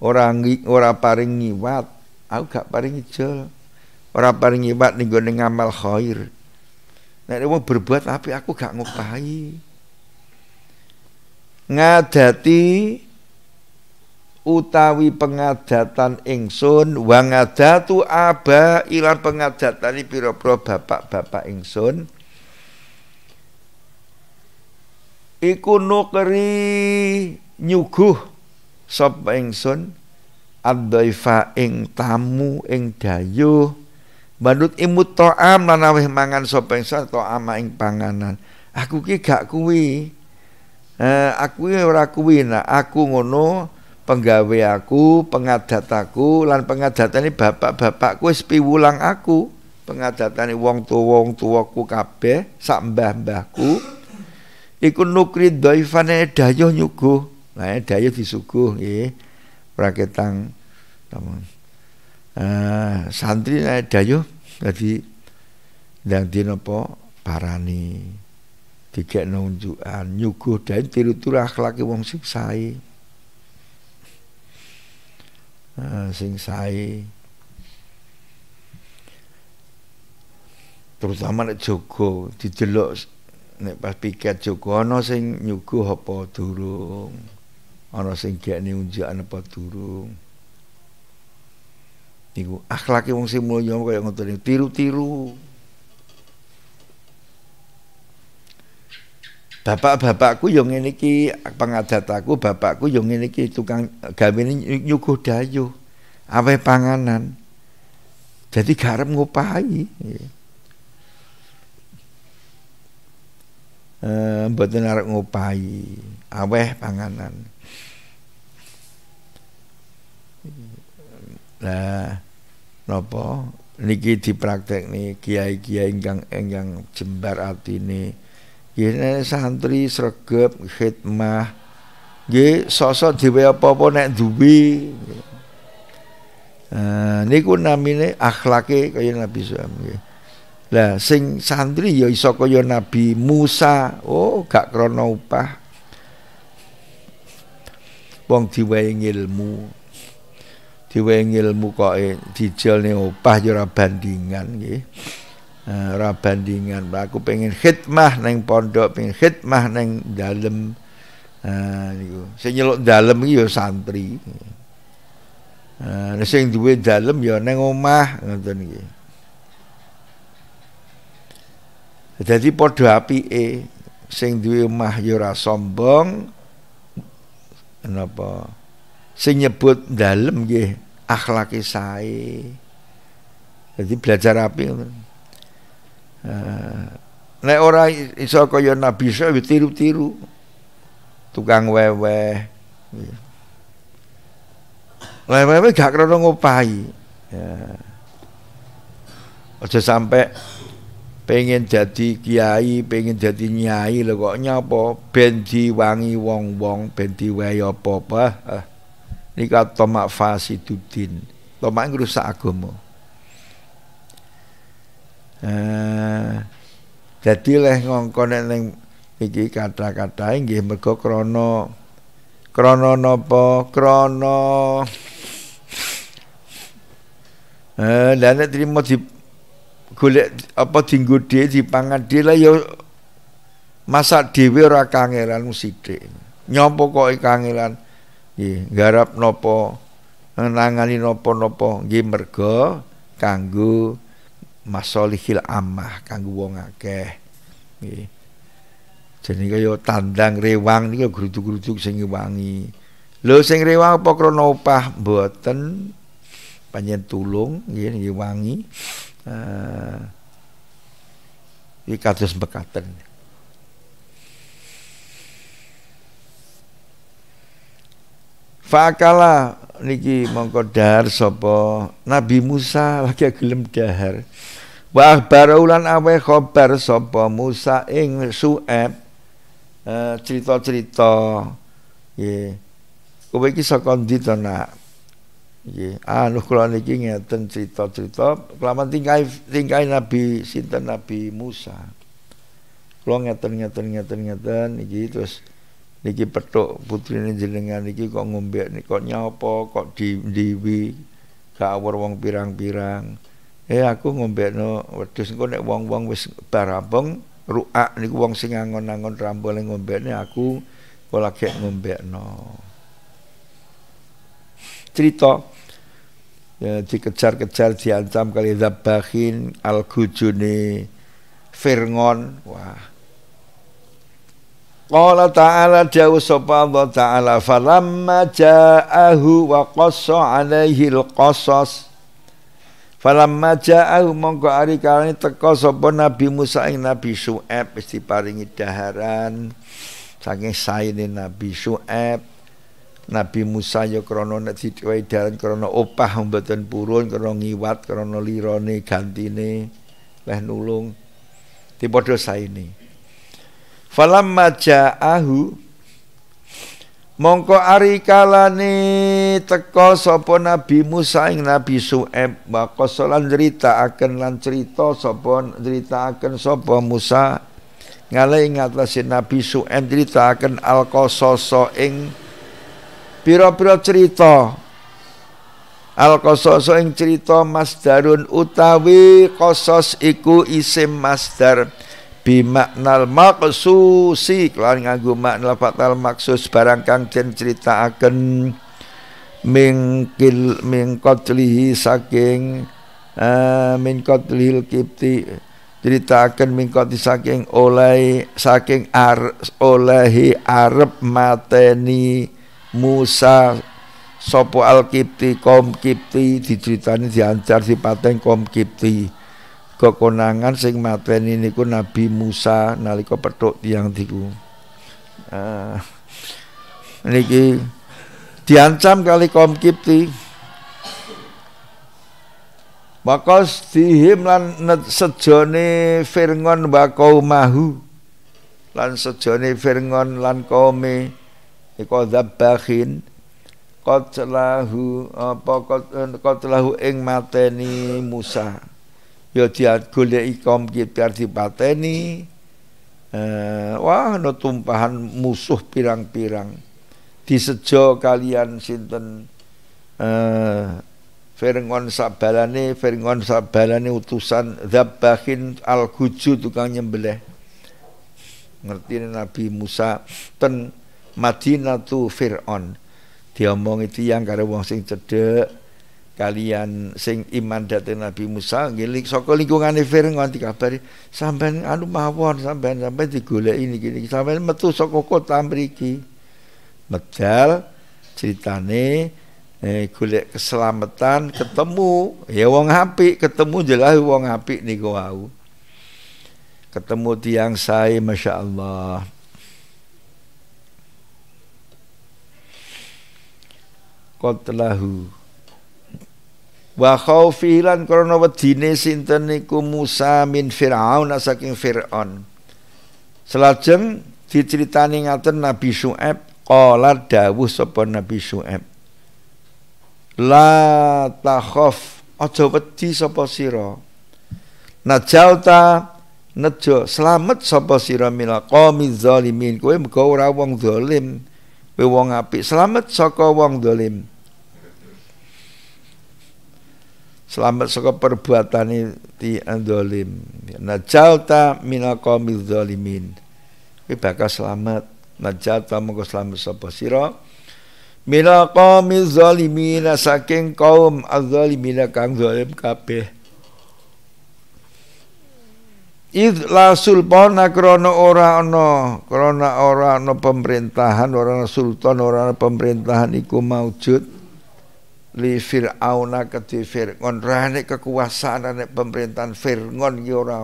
Ora ora paring ngiwat, aku gak paring ijol. Ora paring ngiwat ning gone ngamal khair. Nek wong berbuat tapi aku gak ngupahi." Ngadati utawi pengadatan ingsun wangadatu apa? aba pengadatan pengadatani pira-pira bapak-bapak ingsun iku nukeri nyuguh sapa ingsun adzaifa ing tamu ing dayu. manut imut toa am aweh mangan sapa ingsun ta'am ing panganan aku ki gak kuwi eh, aku ora kuwi nah aku ngono penggawe aku, pengadat aku, lan pengadatane bapak-bapakku wis piwulang aku, pengadatane wong tuwa wong tuwaku kabeh, sak mbah-mbahku. Iku nukri dhaifane dayuh nyuguh. Lah eh, dayuh disuguh nggih. Praketang teman. Uh, eh, santri nek dayuh dadi ndang dina parani. Dikek nunjukan nyuguh dayuh tiru-tiru akhlake wong sing sae. Eh, sing sae terutama nek Joko didelok nek pas piket Joko ana sing nyuguh apa durung ana sing gekne unjukan apa durung niku akhlake wong sing mulya kaya ngoten tiru-tiru bapak-bapakku yang ngene iki pengadat bapakku yang ngene iki tukang gawene nyuguh dayu awe panganan jadi garam ngupai, eh mboten ngupai, ngupahi aweh panganan lah nopo niki nih, kiai-kiai enggang enggang jembar atine Yene santri sregep khidmah. Nggih, sosok dhewe apa-apa nek duwi. Eh niku namine akhlake kaya Nabi Sulaiman nggih. Lah sing santri ya iso kaya Nabi Musa, oh gak krana upah. Wong diwae ilmu. Diwae ilmu kok dijelne upah ya ora bandingan nggih. Eh, ora bandingan aku pengen khidmah neng pondok pengen khidmah neng dalem uh, niku sing nyeluk dalem iki ya santri uh, sing duwe dalem ya neng omah ngoten iki dadi padha apike sing duwe omah ya ora sombong napa sing nyebut dalem nggih akhlake sae dadi belajar apik ngoten Eh, nek ora iso kaya nabi iso tiru-tiru tukang weweh weweh gak krana ngupahi eh, aja sampe pengen jadi kiai, pengen jadi nyai lho kok nyapa ben diwangi wong-wong, ben diwehi apa-apa. Eh, Nika tomak fasidudin, tomak ngrusak agama. dadi eh. leh ngongkone ning iki kata-katae nggih mergo krana krana napa krana eh lan nek trimo di golek apa di dienggo di dipangan dhewe ya masak dhewe ora kangelan sithik nyapa kok e kangelan nggih garap napa nangani napa-napa nggih mergo kanggo masolihil Amah, kanggo wong akeh nggih jenenge kaya tandang rewang niku ya grujuk-grujuk sing wangi lho sing rewang apa krana upah mboten panjen tulung nggih niki wangi uh, eh, iki kados mekaten Fakala niki mongko dahar sopo Nabi Musa lagi gelem dahar. wa barulan aweh khabar sapa Musa ing Su'aib eh, cerita-cerita nggih kowe iki saka ndi to nak nggih kula niki ngeten cerita-cerita kelaman tingkai tingkai nabi sinten nabi Musa kula ngeten ngeten ngeten ngeten niki terus niki petuk putrine jenengan niki kok ngombe kok nyapa kok di diwi gak wong pirang-pirang eh aku no wedus engko nek wong-wong wis barabong ruak niku wong sing angon-angon ngombe ne aku kok lagi no cerita ya, dikejar-kejar diancam kali zabahin al gujune Firngon wah Allah ta'ala jauh sopa Allah ta'ala falamma ja'ahu wa qasso alaihi al-qasas Falam maja au mongko ari kalani teko sapa Nabi Musa ing Nabi Su'aib wis diparingi daharan saking saine Nabi Su'aib Nabi Musa ya krana nek diwehi daharan krana opah mboten purun krana ngiwat krana lirone gantine leh nulung dipadha saine Falam maja'ahu Mongko ari kalane teka sapa Nabi Musa ing Nabi Su'aib bakal salan cerita akan lan cerita sapa cerita akan sapa Musa ngale ing atase Nabi Su'aib cerita akan al-qasasa ing pira-pira cerita al-qasasa ing cerita masdarun utawi qasas iku isim masdar masdar bimaknal maqsusi kelawan nganggo makna fatal maksus barang kang cerita akan mingkil mingkotlihi saking uh, mingkotlihil kipti cerita akan mingkoti saking oleh saking ar, olehi arep mateni Musa sopo al kipti kom kipti diceritani diancar paten kom kipti kekonangan sing mateni niku Nabi Musa nalika petuk tiang tiku, Uh, ah. niki diancam kali kaum Kipti. Bakos dihim lan sejane Firngon bakau mahu lan sejane Firngon lan kaume iku dzabakhin qatlahu apa qatlahu ing mateni Musa. ya digoleki komki biar dipateni eh, wah ana tumpahan musuh pirang-pirang disejo kalian sinten eh Fir'aun sabalane Fir'aun sabalane utusan Zabbahin al-Guju tukang nyembelih ngerti ini Nabi Musa ten Madinatu Fir'aun diomong itu yang karena wong sing cedek kalian sing iman dateng Nabi Musa nggih saka lingkungane Firaun kabari sampean anu mawon sampean sampean digoleki ini gini sampean metu saka kota mriki medal ceritane eh, golek keselamatan ketemu ya wong apik ketemu jelas wong apik niku wau ketemu tiang saya Masya Allah telahu wa khaufi lan krana wedine sinten niku Musa min Firaun saking Firaun Selajeng diceritani ngaten Nabi Syuaib qala dawuh sapa Nabi Syuaib La takhaf aja wedi sapa sira Najalta nejo selamat sapa sira mila qomi zalimin kowe mergo ora wong zalim kowe wong apik selamat saka wong zalim selamat saka perbuatan di zalim najauta mina qaumil dolimin. kowe bakal selamat najauta mengko selamat sapa siro minal qaumil saking kaum azzalimina kang dolim kabeh Id la sulpona krono ora ono krono ora ono pemerintahan ora ono sultan ora ono pemerintahan iku maujud li fir'auna kedhi fir'aun rahane kekuasaan rane pemerintahan fir'aun ki ora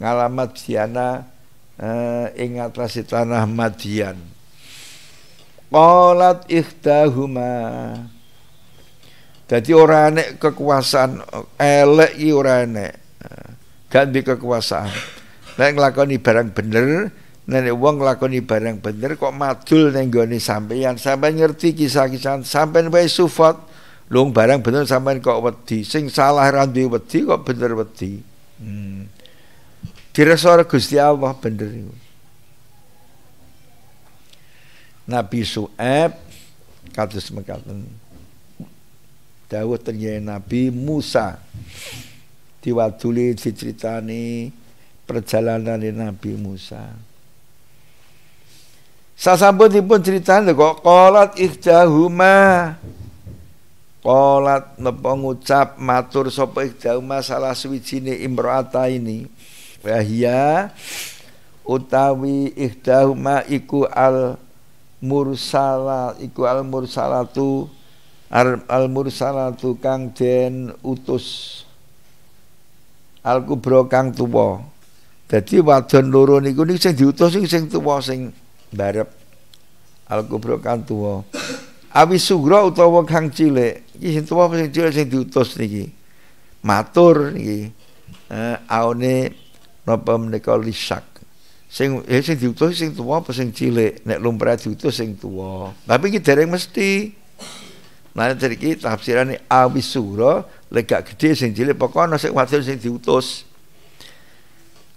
ngalamat diana eh, ing atas tanah Madian qalat ikhtahuma jadi orang enek kekuasaan elek ki ora eh, di kekuasaan nek nglakoni barang bener nenek wong lakoni barang bener kok madul nenggoni sampeyan, sampai ngerti kisah-kisah sampeyan nabi sufat. Lung barang bener sampeyan kok wedi, sing salah randui wedi kok bener wedi. Hmm. Diresor Gusti Allah bener Nabi Su'ab kados mengatakan Dawud ternyata Nabi Musa diwaduli diceritani perjalanan Nabi Musa. Sasampunipun critani kok qalat ihdahuma Kolat napa ngucap matur sopo ihdahuma salah swijine imroata ini wahia utawi ihdahuma iku al mursala iku al mursalatu al mursalatu kang den utus al kubro kang tuwa dadi wadon loro niku sing diutus sing sing tuwa sing barep alkubro kang tuwa awi sugra utawa kang cilik iki sing tuwa sing cilik sing diutus niki matur niki eh aune napa menika lisak sing eh, sing diutus sing tuwa apa sing cilik nek lumrah diutus sing tuwa tapi iki dereng mesti Nah, jadi ini tafsirannya awi suro, lega gede, sing cilik, pokoknya sing wadil, sing diutus.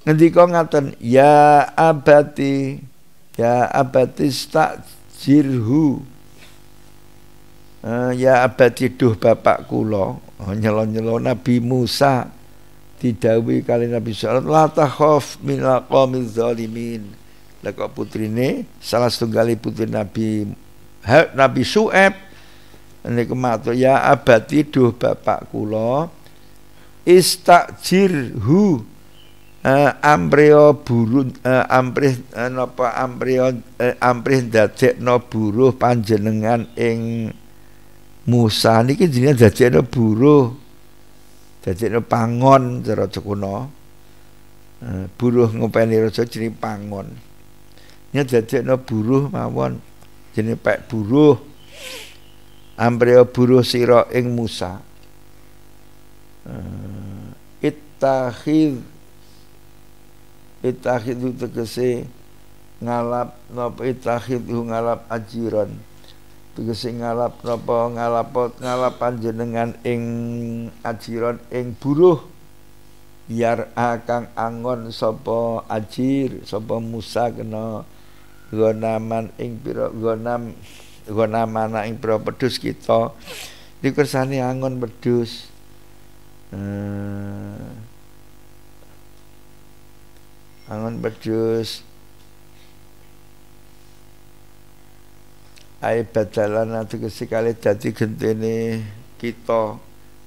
Ngedikau ngatan, ya abadi, Ya abatis takjirhu eh, Ya abati duh bapak kula oh, nyelon-nyelon Nabi Musa Didawi kali Nabi Sallallahu La takhof min laqamil zalimin Lekok putrine Salah setunggali putri Nabi Nabi Su'eb ini kematu. ya abati duh bapak kula istakjirhu uh, eh, ampriya buruh eh, uh, amprih uh, napa ampriya uh, amprih dadekno buruh panjenengan ing Musa niki jenenge dadekno buruh dadekno pangon cara cekuna uh, buruh ngopeni raja jenenge pangon nya dadekno buruh mawon jenenge pek buruh ampriya buruh sira ing Musa uh, ittakhidh itakhidhu tegese ngalap napa itakhidhu ngalap ajiran tegese ngalap napa ngalapot ngalap panjenengan ing ajiran ing buruh biar akang angon sapa ajir sapa Musa kena man ing pira gonam gonam ana ing pira pedus kita dikersani angon pedus hmm. Eh, angon becus ai badalan atau kesekali dadi gentene kita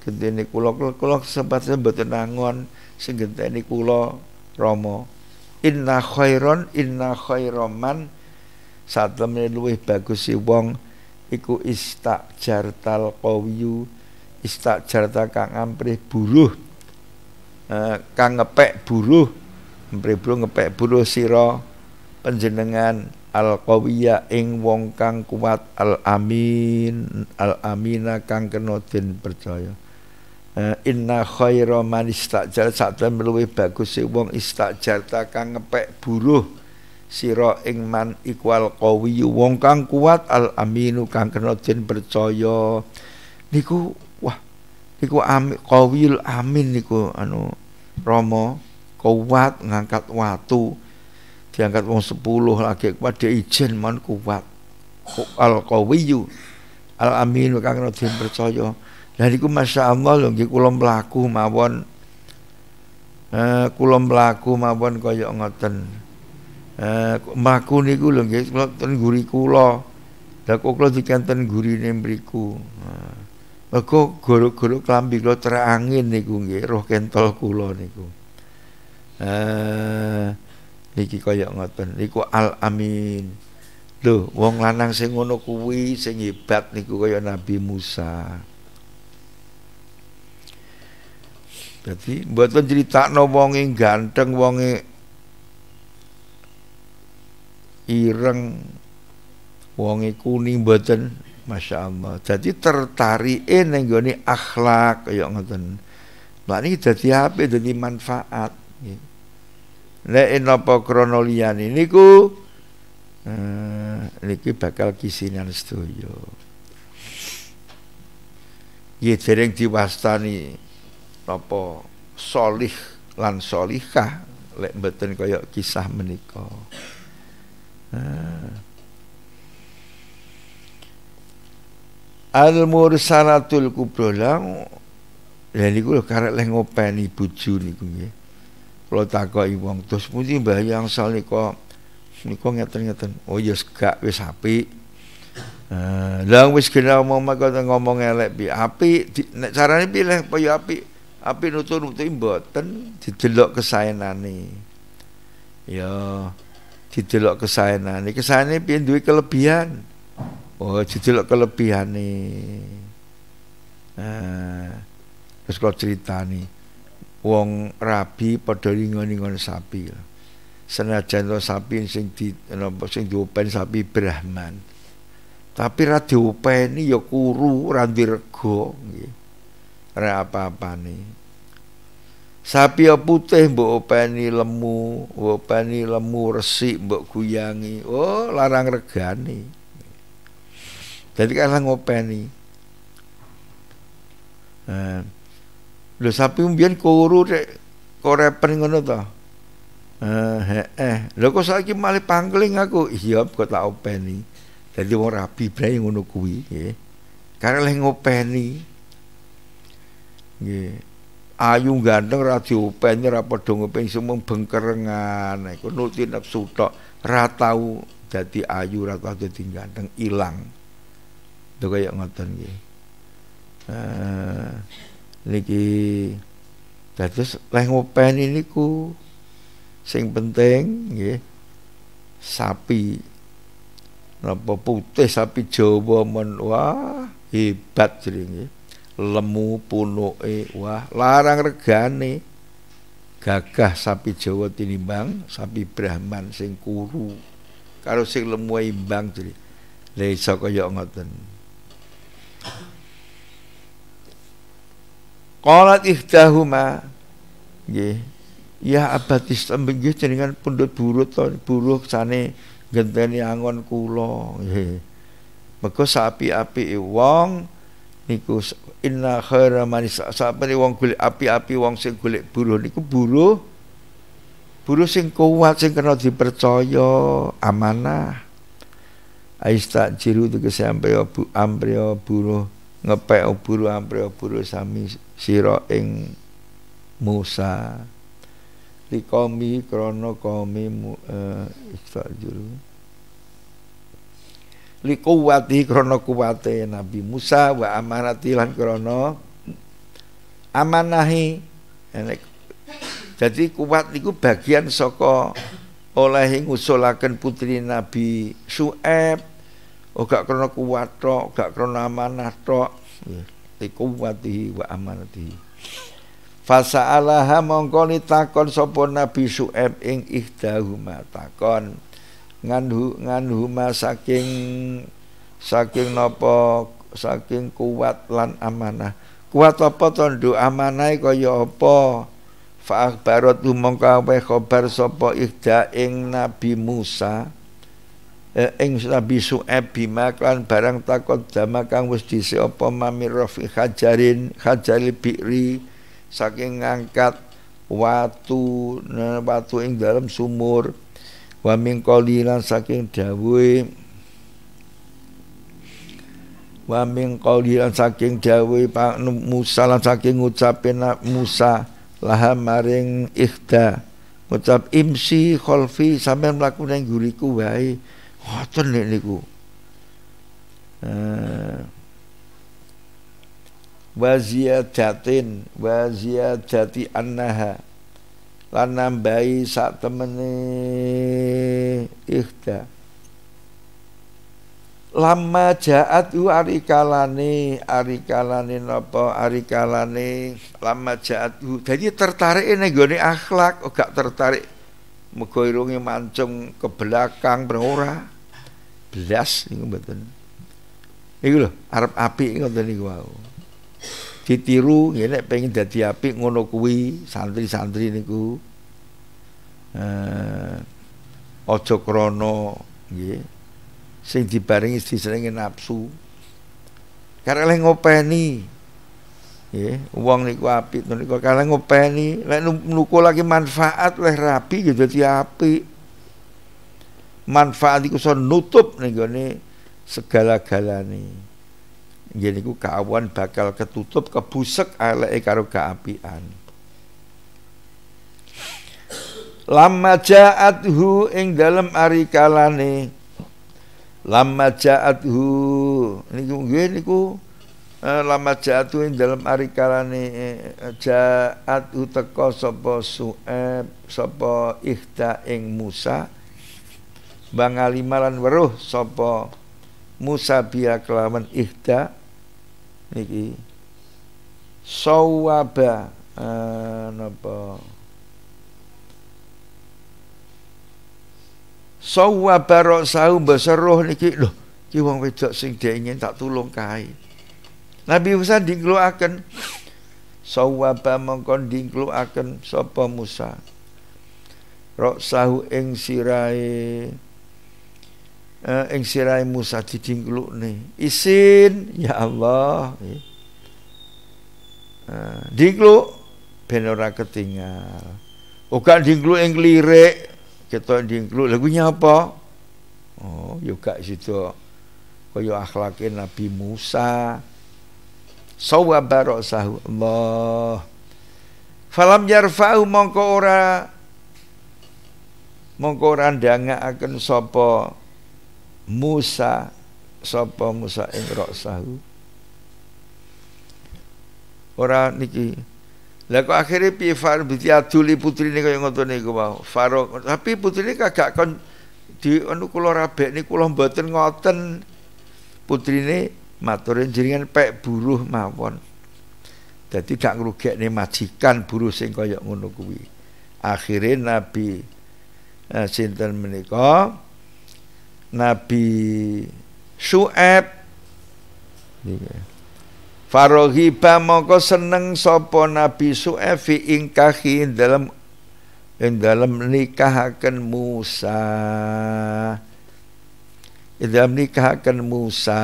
gentene kula kula sempat mboten angon sing genteni kula romo inna khairon inna khairoman satemene luwih bagus si wong iku istakjartal istak istakjarta kang amprih buruh eh, kang ngepek buruh mribu ngepek buruh sira panjenengan al qawiya ing wong kang kuat al amin al amina kang kena den percaya uh, inna khaira man istajal sakten luwih bagus si e wong istajarta kang ngepek buruh sira ing man ikwal qawi wong kang kuat al aminu kang kena den percaya niku wah niku amin qawil amin niku anu Romo kuat ngangkat watu diangkat wong sepuluh lagi kuat dia izin man kuat al kawiyu al amin kang den percaya lan iku masyaallah lho nggih kula mlaku mawon eh kula mlaku mawon kaya ngoten eh mlaku niku lho nggih kula ten guri kula lha kok kula dikanten gurine mriku eh, mergo goro-goro klambi kula terangin niku nggih roh kentol kula niku eh niki kaya ngoten niku al amin lho wong lanang sing ngono kuwi sing hebat niku kaya Nabi Musa Jadi buatan cerita no wonge ganteng wonge ireng wonge kuning buatan masya Allah. Jadi tertarik neng goni akhlak kayak ngoten. Lah ini jadi apa? Jadi manfaat. Iya. Lek napa kronolian ini niku niki eh, bakal kisinan sedaya. Nggih dereng diwastani Nopo solih lan solihah lek mboten kaya kisah meniko Nah. Eh, Al mursalatul kubra lan niku lho karek leh ngopeni buju niku nggih kula takoki wong terus pundi Mbah Yang Sal nika nika ngeten-ngeten oh ya gak wis api. Eh, lah wis kena omong kok ngomong elek bi apik nek carane pilih apa ya Api apik nuturuti mboten didelok kesaenane ya didelok kesaenane kesaenane ke duwe kelebihan oh didelok kelebihane nah terus kalau cerita nih wong rabi padha ringon-ringon sapi senajan to sapi sing di napa sing diopen sapi brahman tapi ra diopeni ya kuru ra dirga nggih ra apa-apane sapi putih mbok openi lemu openi lemu resik mbok guyangi oh larang regane jadi kan ngopeni eh Lho sapi mbiyen kuru rek korepen ngono to. Eh eh. Lho kok saiki malah panggeling aku. Iya kok tak openi. Dadi wong rabi brae ngono kuwi nggih. Karena leh ngopeni. Nggih. Ayu ganteng ra diopeni ra padha ngopeni semeng bengkerengan. Nah, iku nuti nafsu tok ra tau dadi ayu ra tau dadi ganteng ilang. Lho kaya ngoten nggih. Eh niki dados leh ngopeni niku sing penting nggih sapi napa putih sapi Jawa men wah hebat jenenge lemu punuke wah larang regane gagah sapi Jawa tinimbang sapi Brahman sing kuru karo sing lemu imbang jenenge lha iso kaya ngoten Qalat ihdahuma nggih ya abatis Jadi jenengan pundut burut to buruh sana genteni angon kulo. nggih mergo sapi-api wong niku inna khaira sapa ni wong gulik api-api wong sing gulik buruh niku buruh buruh sing kuat sing kena dipercaya amanah aista jiru tu ampreyo bu buruh ngepek buruh ampreyo buruh sami sira ing Musa likomi krono komi uh, eh, juru likuwati krono kuwate Nabi Musa wa amanati lan krono amanahi enek jadi kuat itu bagian soko oleh ngusulaken putri Nabi Su'aib, oh gak krono kuat tok, gak krana amanah tok. Yeah. bi quwwatihi wa amanatihi fasa'alaha mongkoli takon sapa nabi su'aib ing huma takon nganhu nganhuma saking saking nopo saking kuat lan amanah kuat apa to doa amanah kaya apa fa akhbarat mongko khabar sapa ihda ing nabi Musa Eng eh, Nabi Su'eb bima klan barang takut dama kang wis dhisik apa mamir rafi hajarin hajaril bi'ri saking ngangkat watu eh, watu ing dalam sumur wa min qalilan saking dawuhe wa min qalilan saking dawuhe Musa lan saking ngucapin Musa laha maring ikhda ngucap imsi kholfi sampean mlaku guriku wae hoten nek niku. Eh, wa ziyadatin wa ziyadati annaha lan nambahi sak temene ikhda lama jaat u arikalane arikalane napa arikalane lama jaat u jadi tertarik ning gone akhlak oh, gak tertarik mego irunge mancung ke belakang ora belas niku mboten. Iku lho arep apik ngoten niku wau. Ditiru nggih nek pengin dadi apik ngono kuwi santri-santri niku eh aja krana nggih sing dibarengi napsu, nafsu. Karena lek ngopeni uang niku apik niku kala ngopeni lek nuku lagi manfaat leh rapi gitu dadi apik manfaat iku iso nutup ning segala-galane nggih niku kawan bakal ketutup kebusek eleke karo keapian lama ja'athu ing dalem ari kalane lama ja'athu niku nggih niku eh, lama ja'athu ing dalem ari kalane eh, ja'athu teka sapa su'ab sapa ihta ing Musa bangalimalan weruh sopo Musa biya kelawan ihda niki sawaba uh, napa sawaba rosahu basa roh niki lho ki wong wedok sing diingin tak tulung kae Nabi Musa dikluaken sawaba mongko dikluaken sopo Musa sahu ing sirai Eh, ing sirai Musa nih Isin ya Allah. Uh, dingkluk ben ketinggal. Uga oh, dingkluk ing lirik, kita dingkluk lagunya apa Oh, juga ya situ koyo kaya akhlakin Nabi Musa. Sawa sahu Allah. Falam yarfa'u mongko ora mongko ora ndangakaken sapa Musa sapa Musa ing roksahu ora niki lah kok akhirnya piye Faruk binti Aduli niko yang ngoten niku wae Faruk tapi putrine kagak kon di anu kula rabe niku kula mboten ngoten putrine matur jenengan pek buruh mawon dadi gak nih majikan buruh sing kaya ngono kuwi akhirin nabi eh, sinten menika Nabi Su'ab gitu. Farohiba moko seneng sopo Nabi Su'ab fi ingkahi dalam ing dalam nikahkan Musa ing dalam nikahkan Musa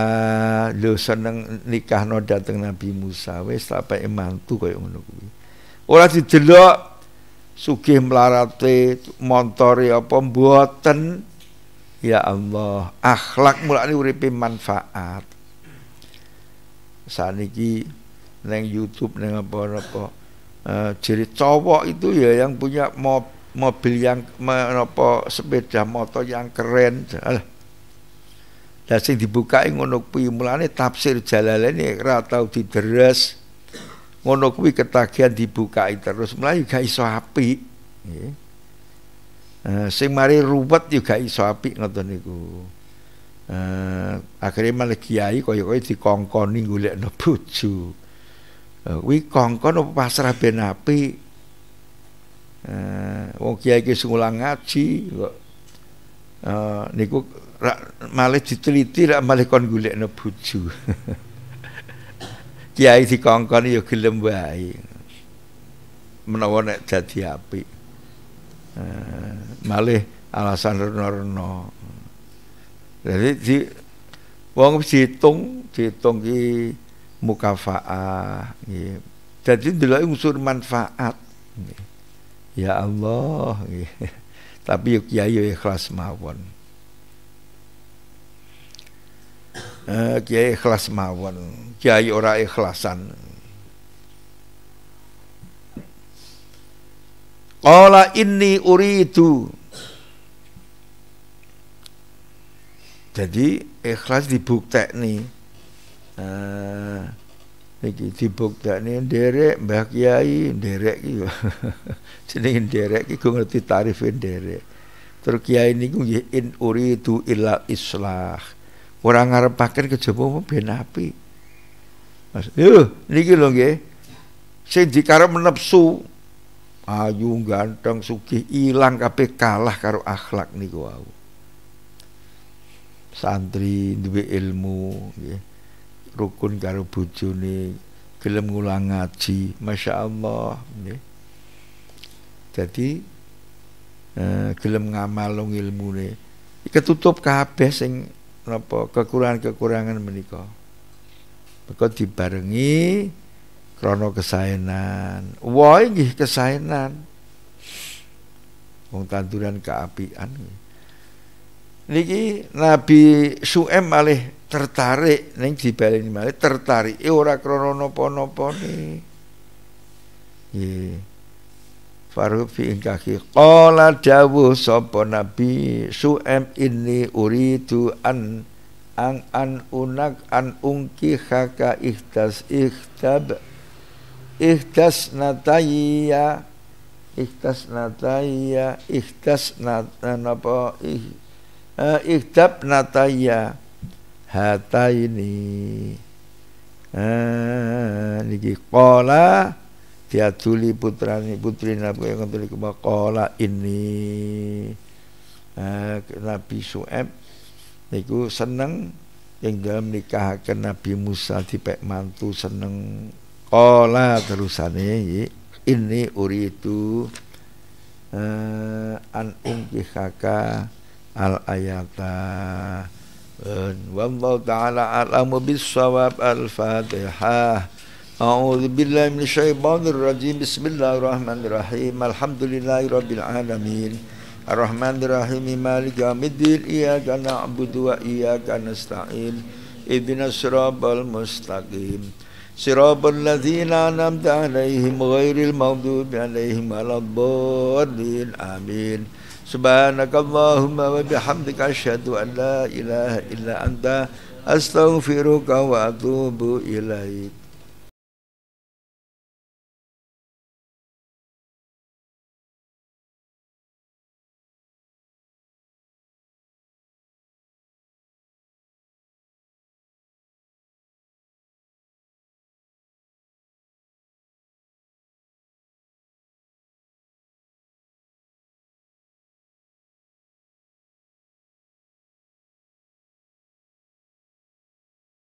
lho seneng no dateng Nabi Musa wes sampai mantu kaya ngono kuwi ora didelok sugih melarate montore apa mboten Ya Allah, akhlak mulai uripe manfaat. Saniki neng YouTube neng apa-apa ciri eh, cowok itu ya yang punya mobil yang apa sepeda motor yang keren. Alah. Lah sing dibukai ngono kuwi mulane tafsir Jalalaini ora ya, tau dideres. Ngono kuwi ketagihan dibuka terus mulai gak iso apik. Uh, sing mari ruwet juga iso apik ngoten niku. Uh, akhirnya malah kiai kaya-kaya dikongkoni golekno bojo. Uh, kuwi kongkon apa pasrah ben apik. Eh wong kiai ki ngulang ngaji kok uh, niku rak malah diteliti rak malah kon golekno bojo. kiai dikongkoni ya gelem wae. Menawa nek dadi apik. Eh, malih alasan reno-reno. Jadi di wong dihitung, dihitung ki mukafaah nggih. jadi ndelok unsur manfaat. Ya Allah Tapi kiai yo ikhlas mawon. Eh, kiai ikhlas mawon, kiai ora ikhlasan. Qala inni uridu. Jadi ikhlas nih Uh, iki nih derek Mbah Kiai nderek gitu Jenenge nderek Gue ngerti tarifin derek Terus kiai ini gue in uridu illa islah. orang ngarepaken kejaba ben api Mas, yo niki lho gue Sing dikarep menepsu ayu ganteng sugih ilang kabeh kalah karo akhlak niku wau santri duwe ilmu nggih rukun karo bojone gelem ngulang ngaji Masya Allah nggih jadi eh, gelem ngamal ilmune ketutup kabeh sing napa kekurangan-kekurangan menika maka dibarengi Krono kesainan, Woi nggih kesainan Wong tanduran keapian. Niki Nabi Su'em malih tertarik ning dibaleni malih tertarik e ora krono napa-napane. Nggih. Farufi ingkaki qala dawuh sopo Nabi Su'em ini uridu an ang an unak an ungki haka ikhtas ikhtab ihtas nataya ihtas nataya ihtas nata eh, apa ih, uh, eh, ihtab nataya ini uh, eh, niki qala diaduli putrani putri nabi yang tuli kema qala ini uh, nabi suem niku seneng yang dalam nikahaken Nabi Musa dipek mantu seneng Ola terusane ini uri itu uh, eh, an ungkihaka al ayata un eh, wallahu taala alamu bisawab al fatihah A'udzu billahi minasyaitonir rajim. Bismillahirrahmanirrahim. Alhamdulillahirabbil alamin. Arrahmanirrahim. Maliki yaumiddin. Iyyaka na'budu wa iyyaka nasta'in. Ihdinas siratal mustaqim. صراط الذين أنعمت عليهم غير المغضوب عليهم ولا الضالين آمين سبحانك اللهم وبحمدك أشهد أن لا إله إلا أنت أستغفرك وأتوب إليك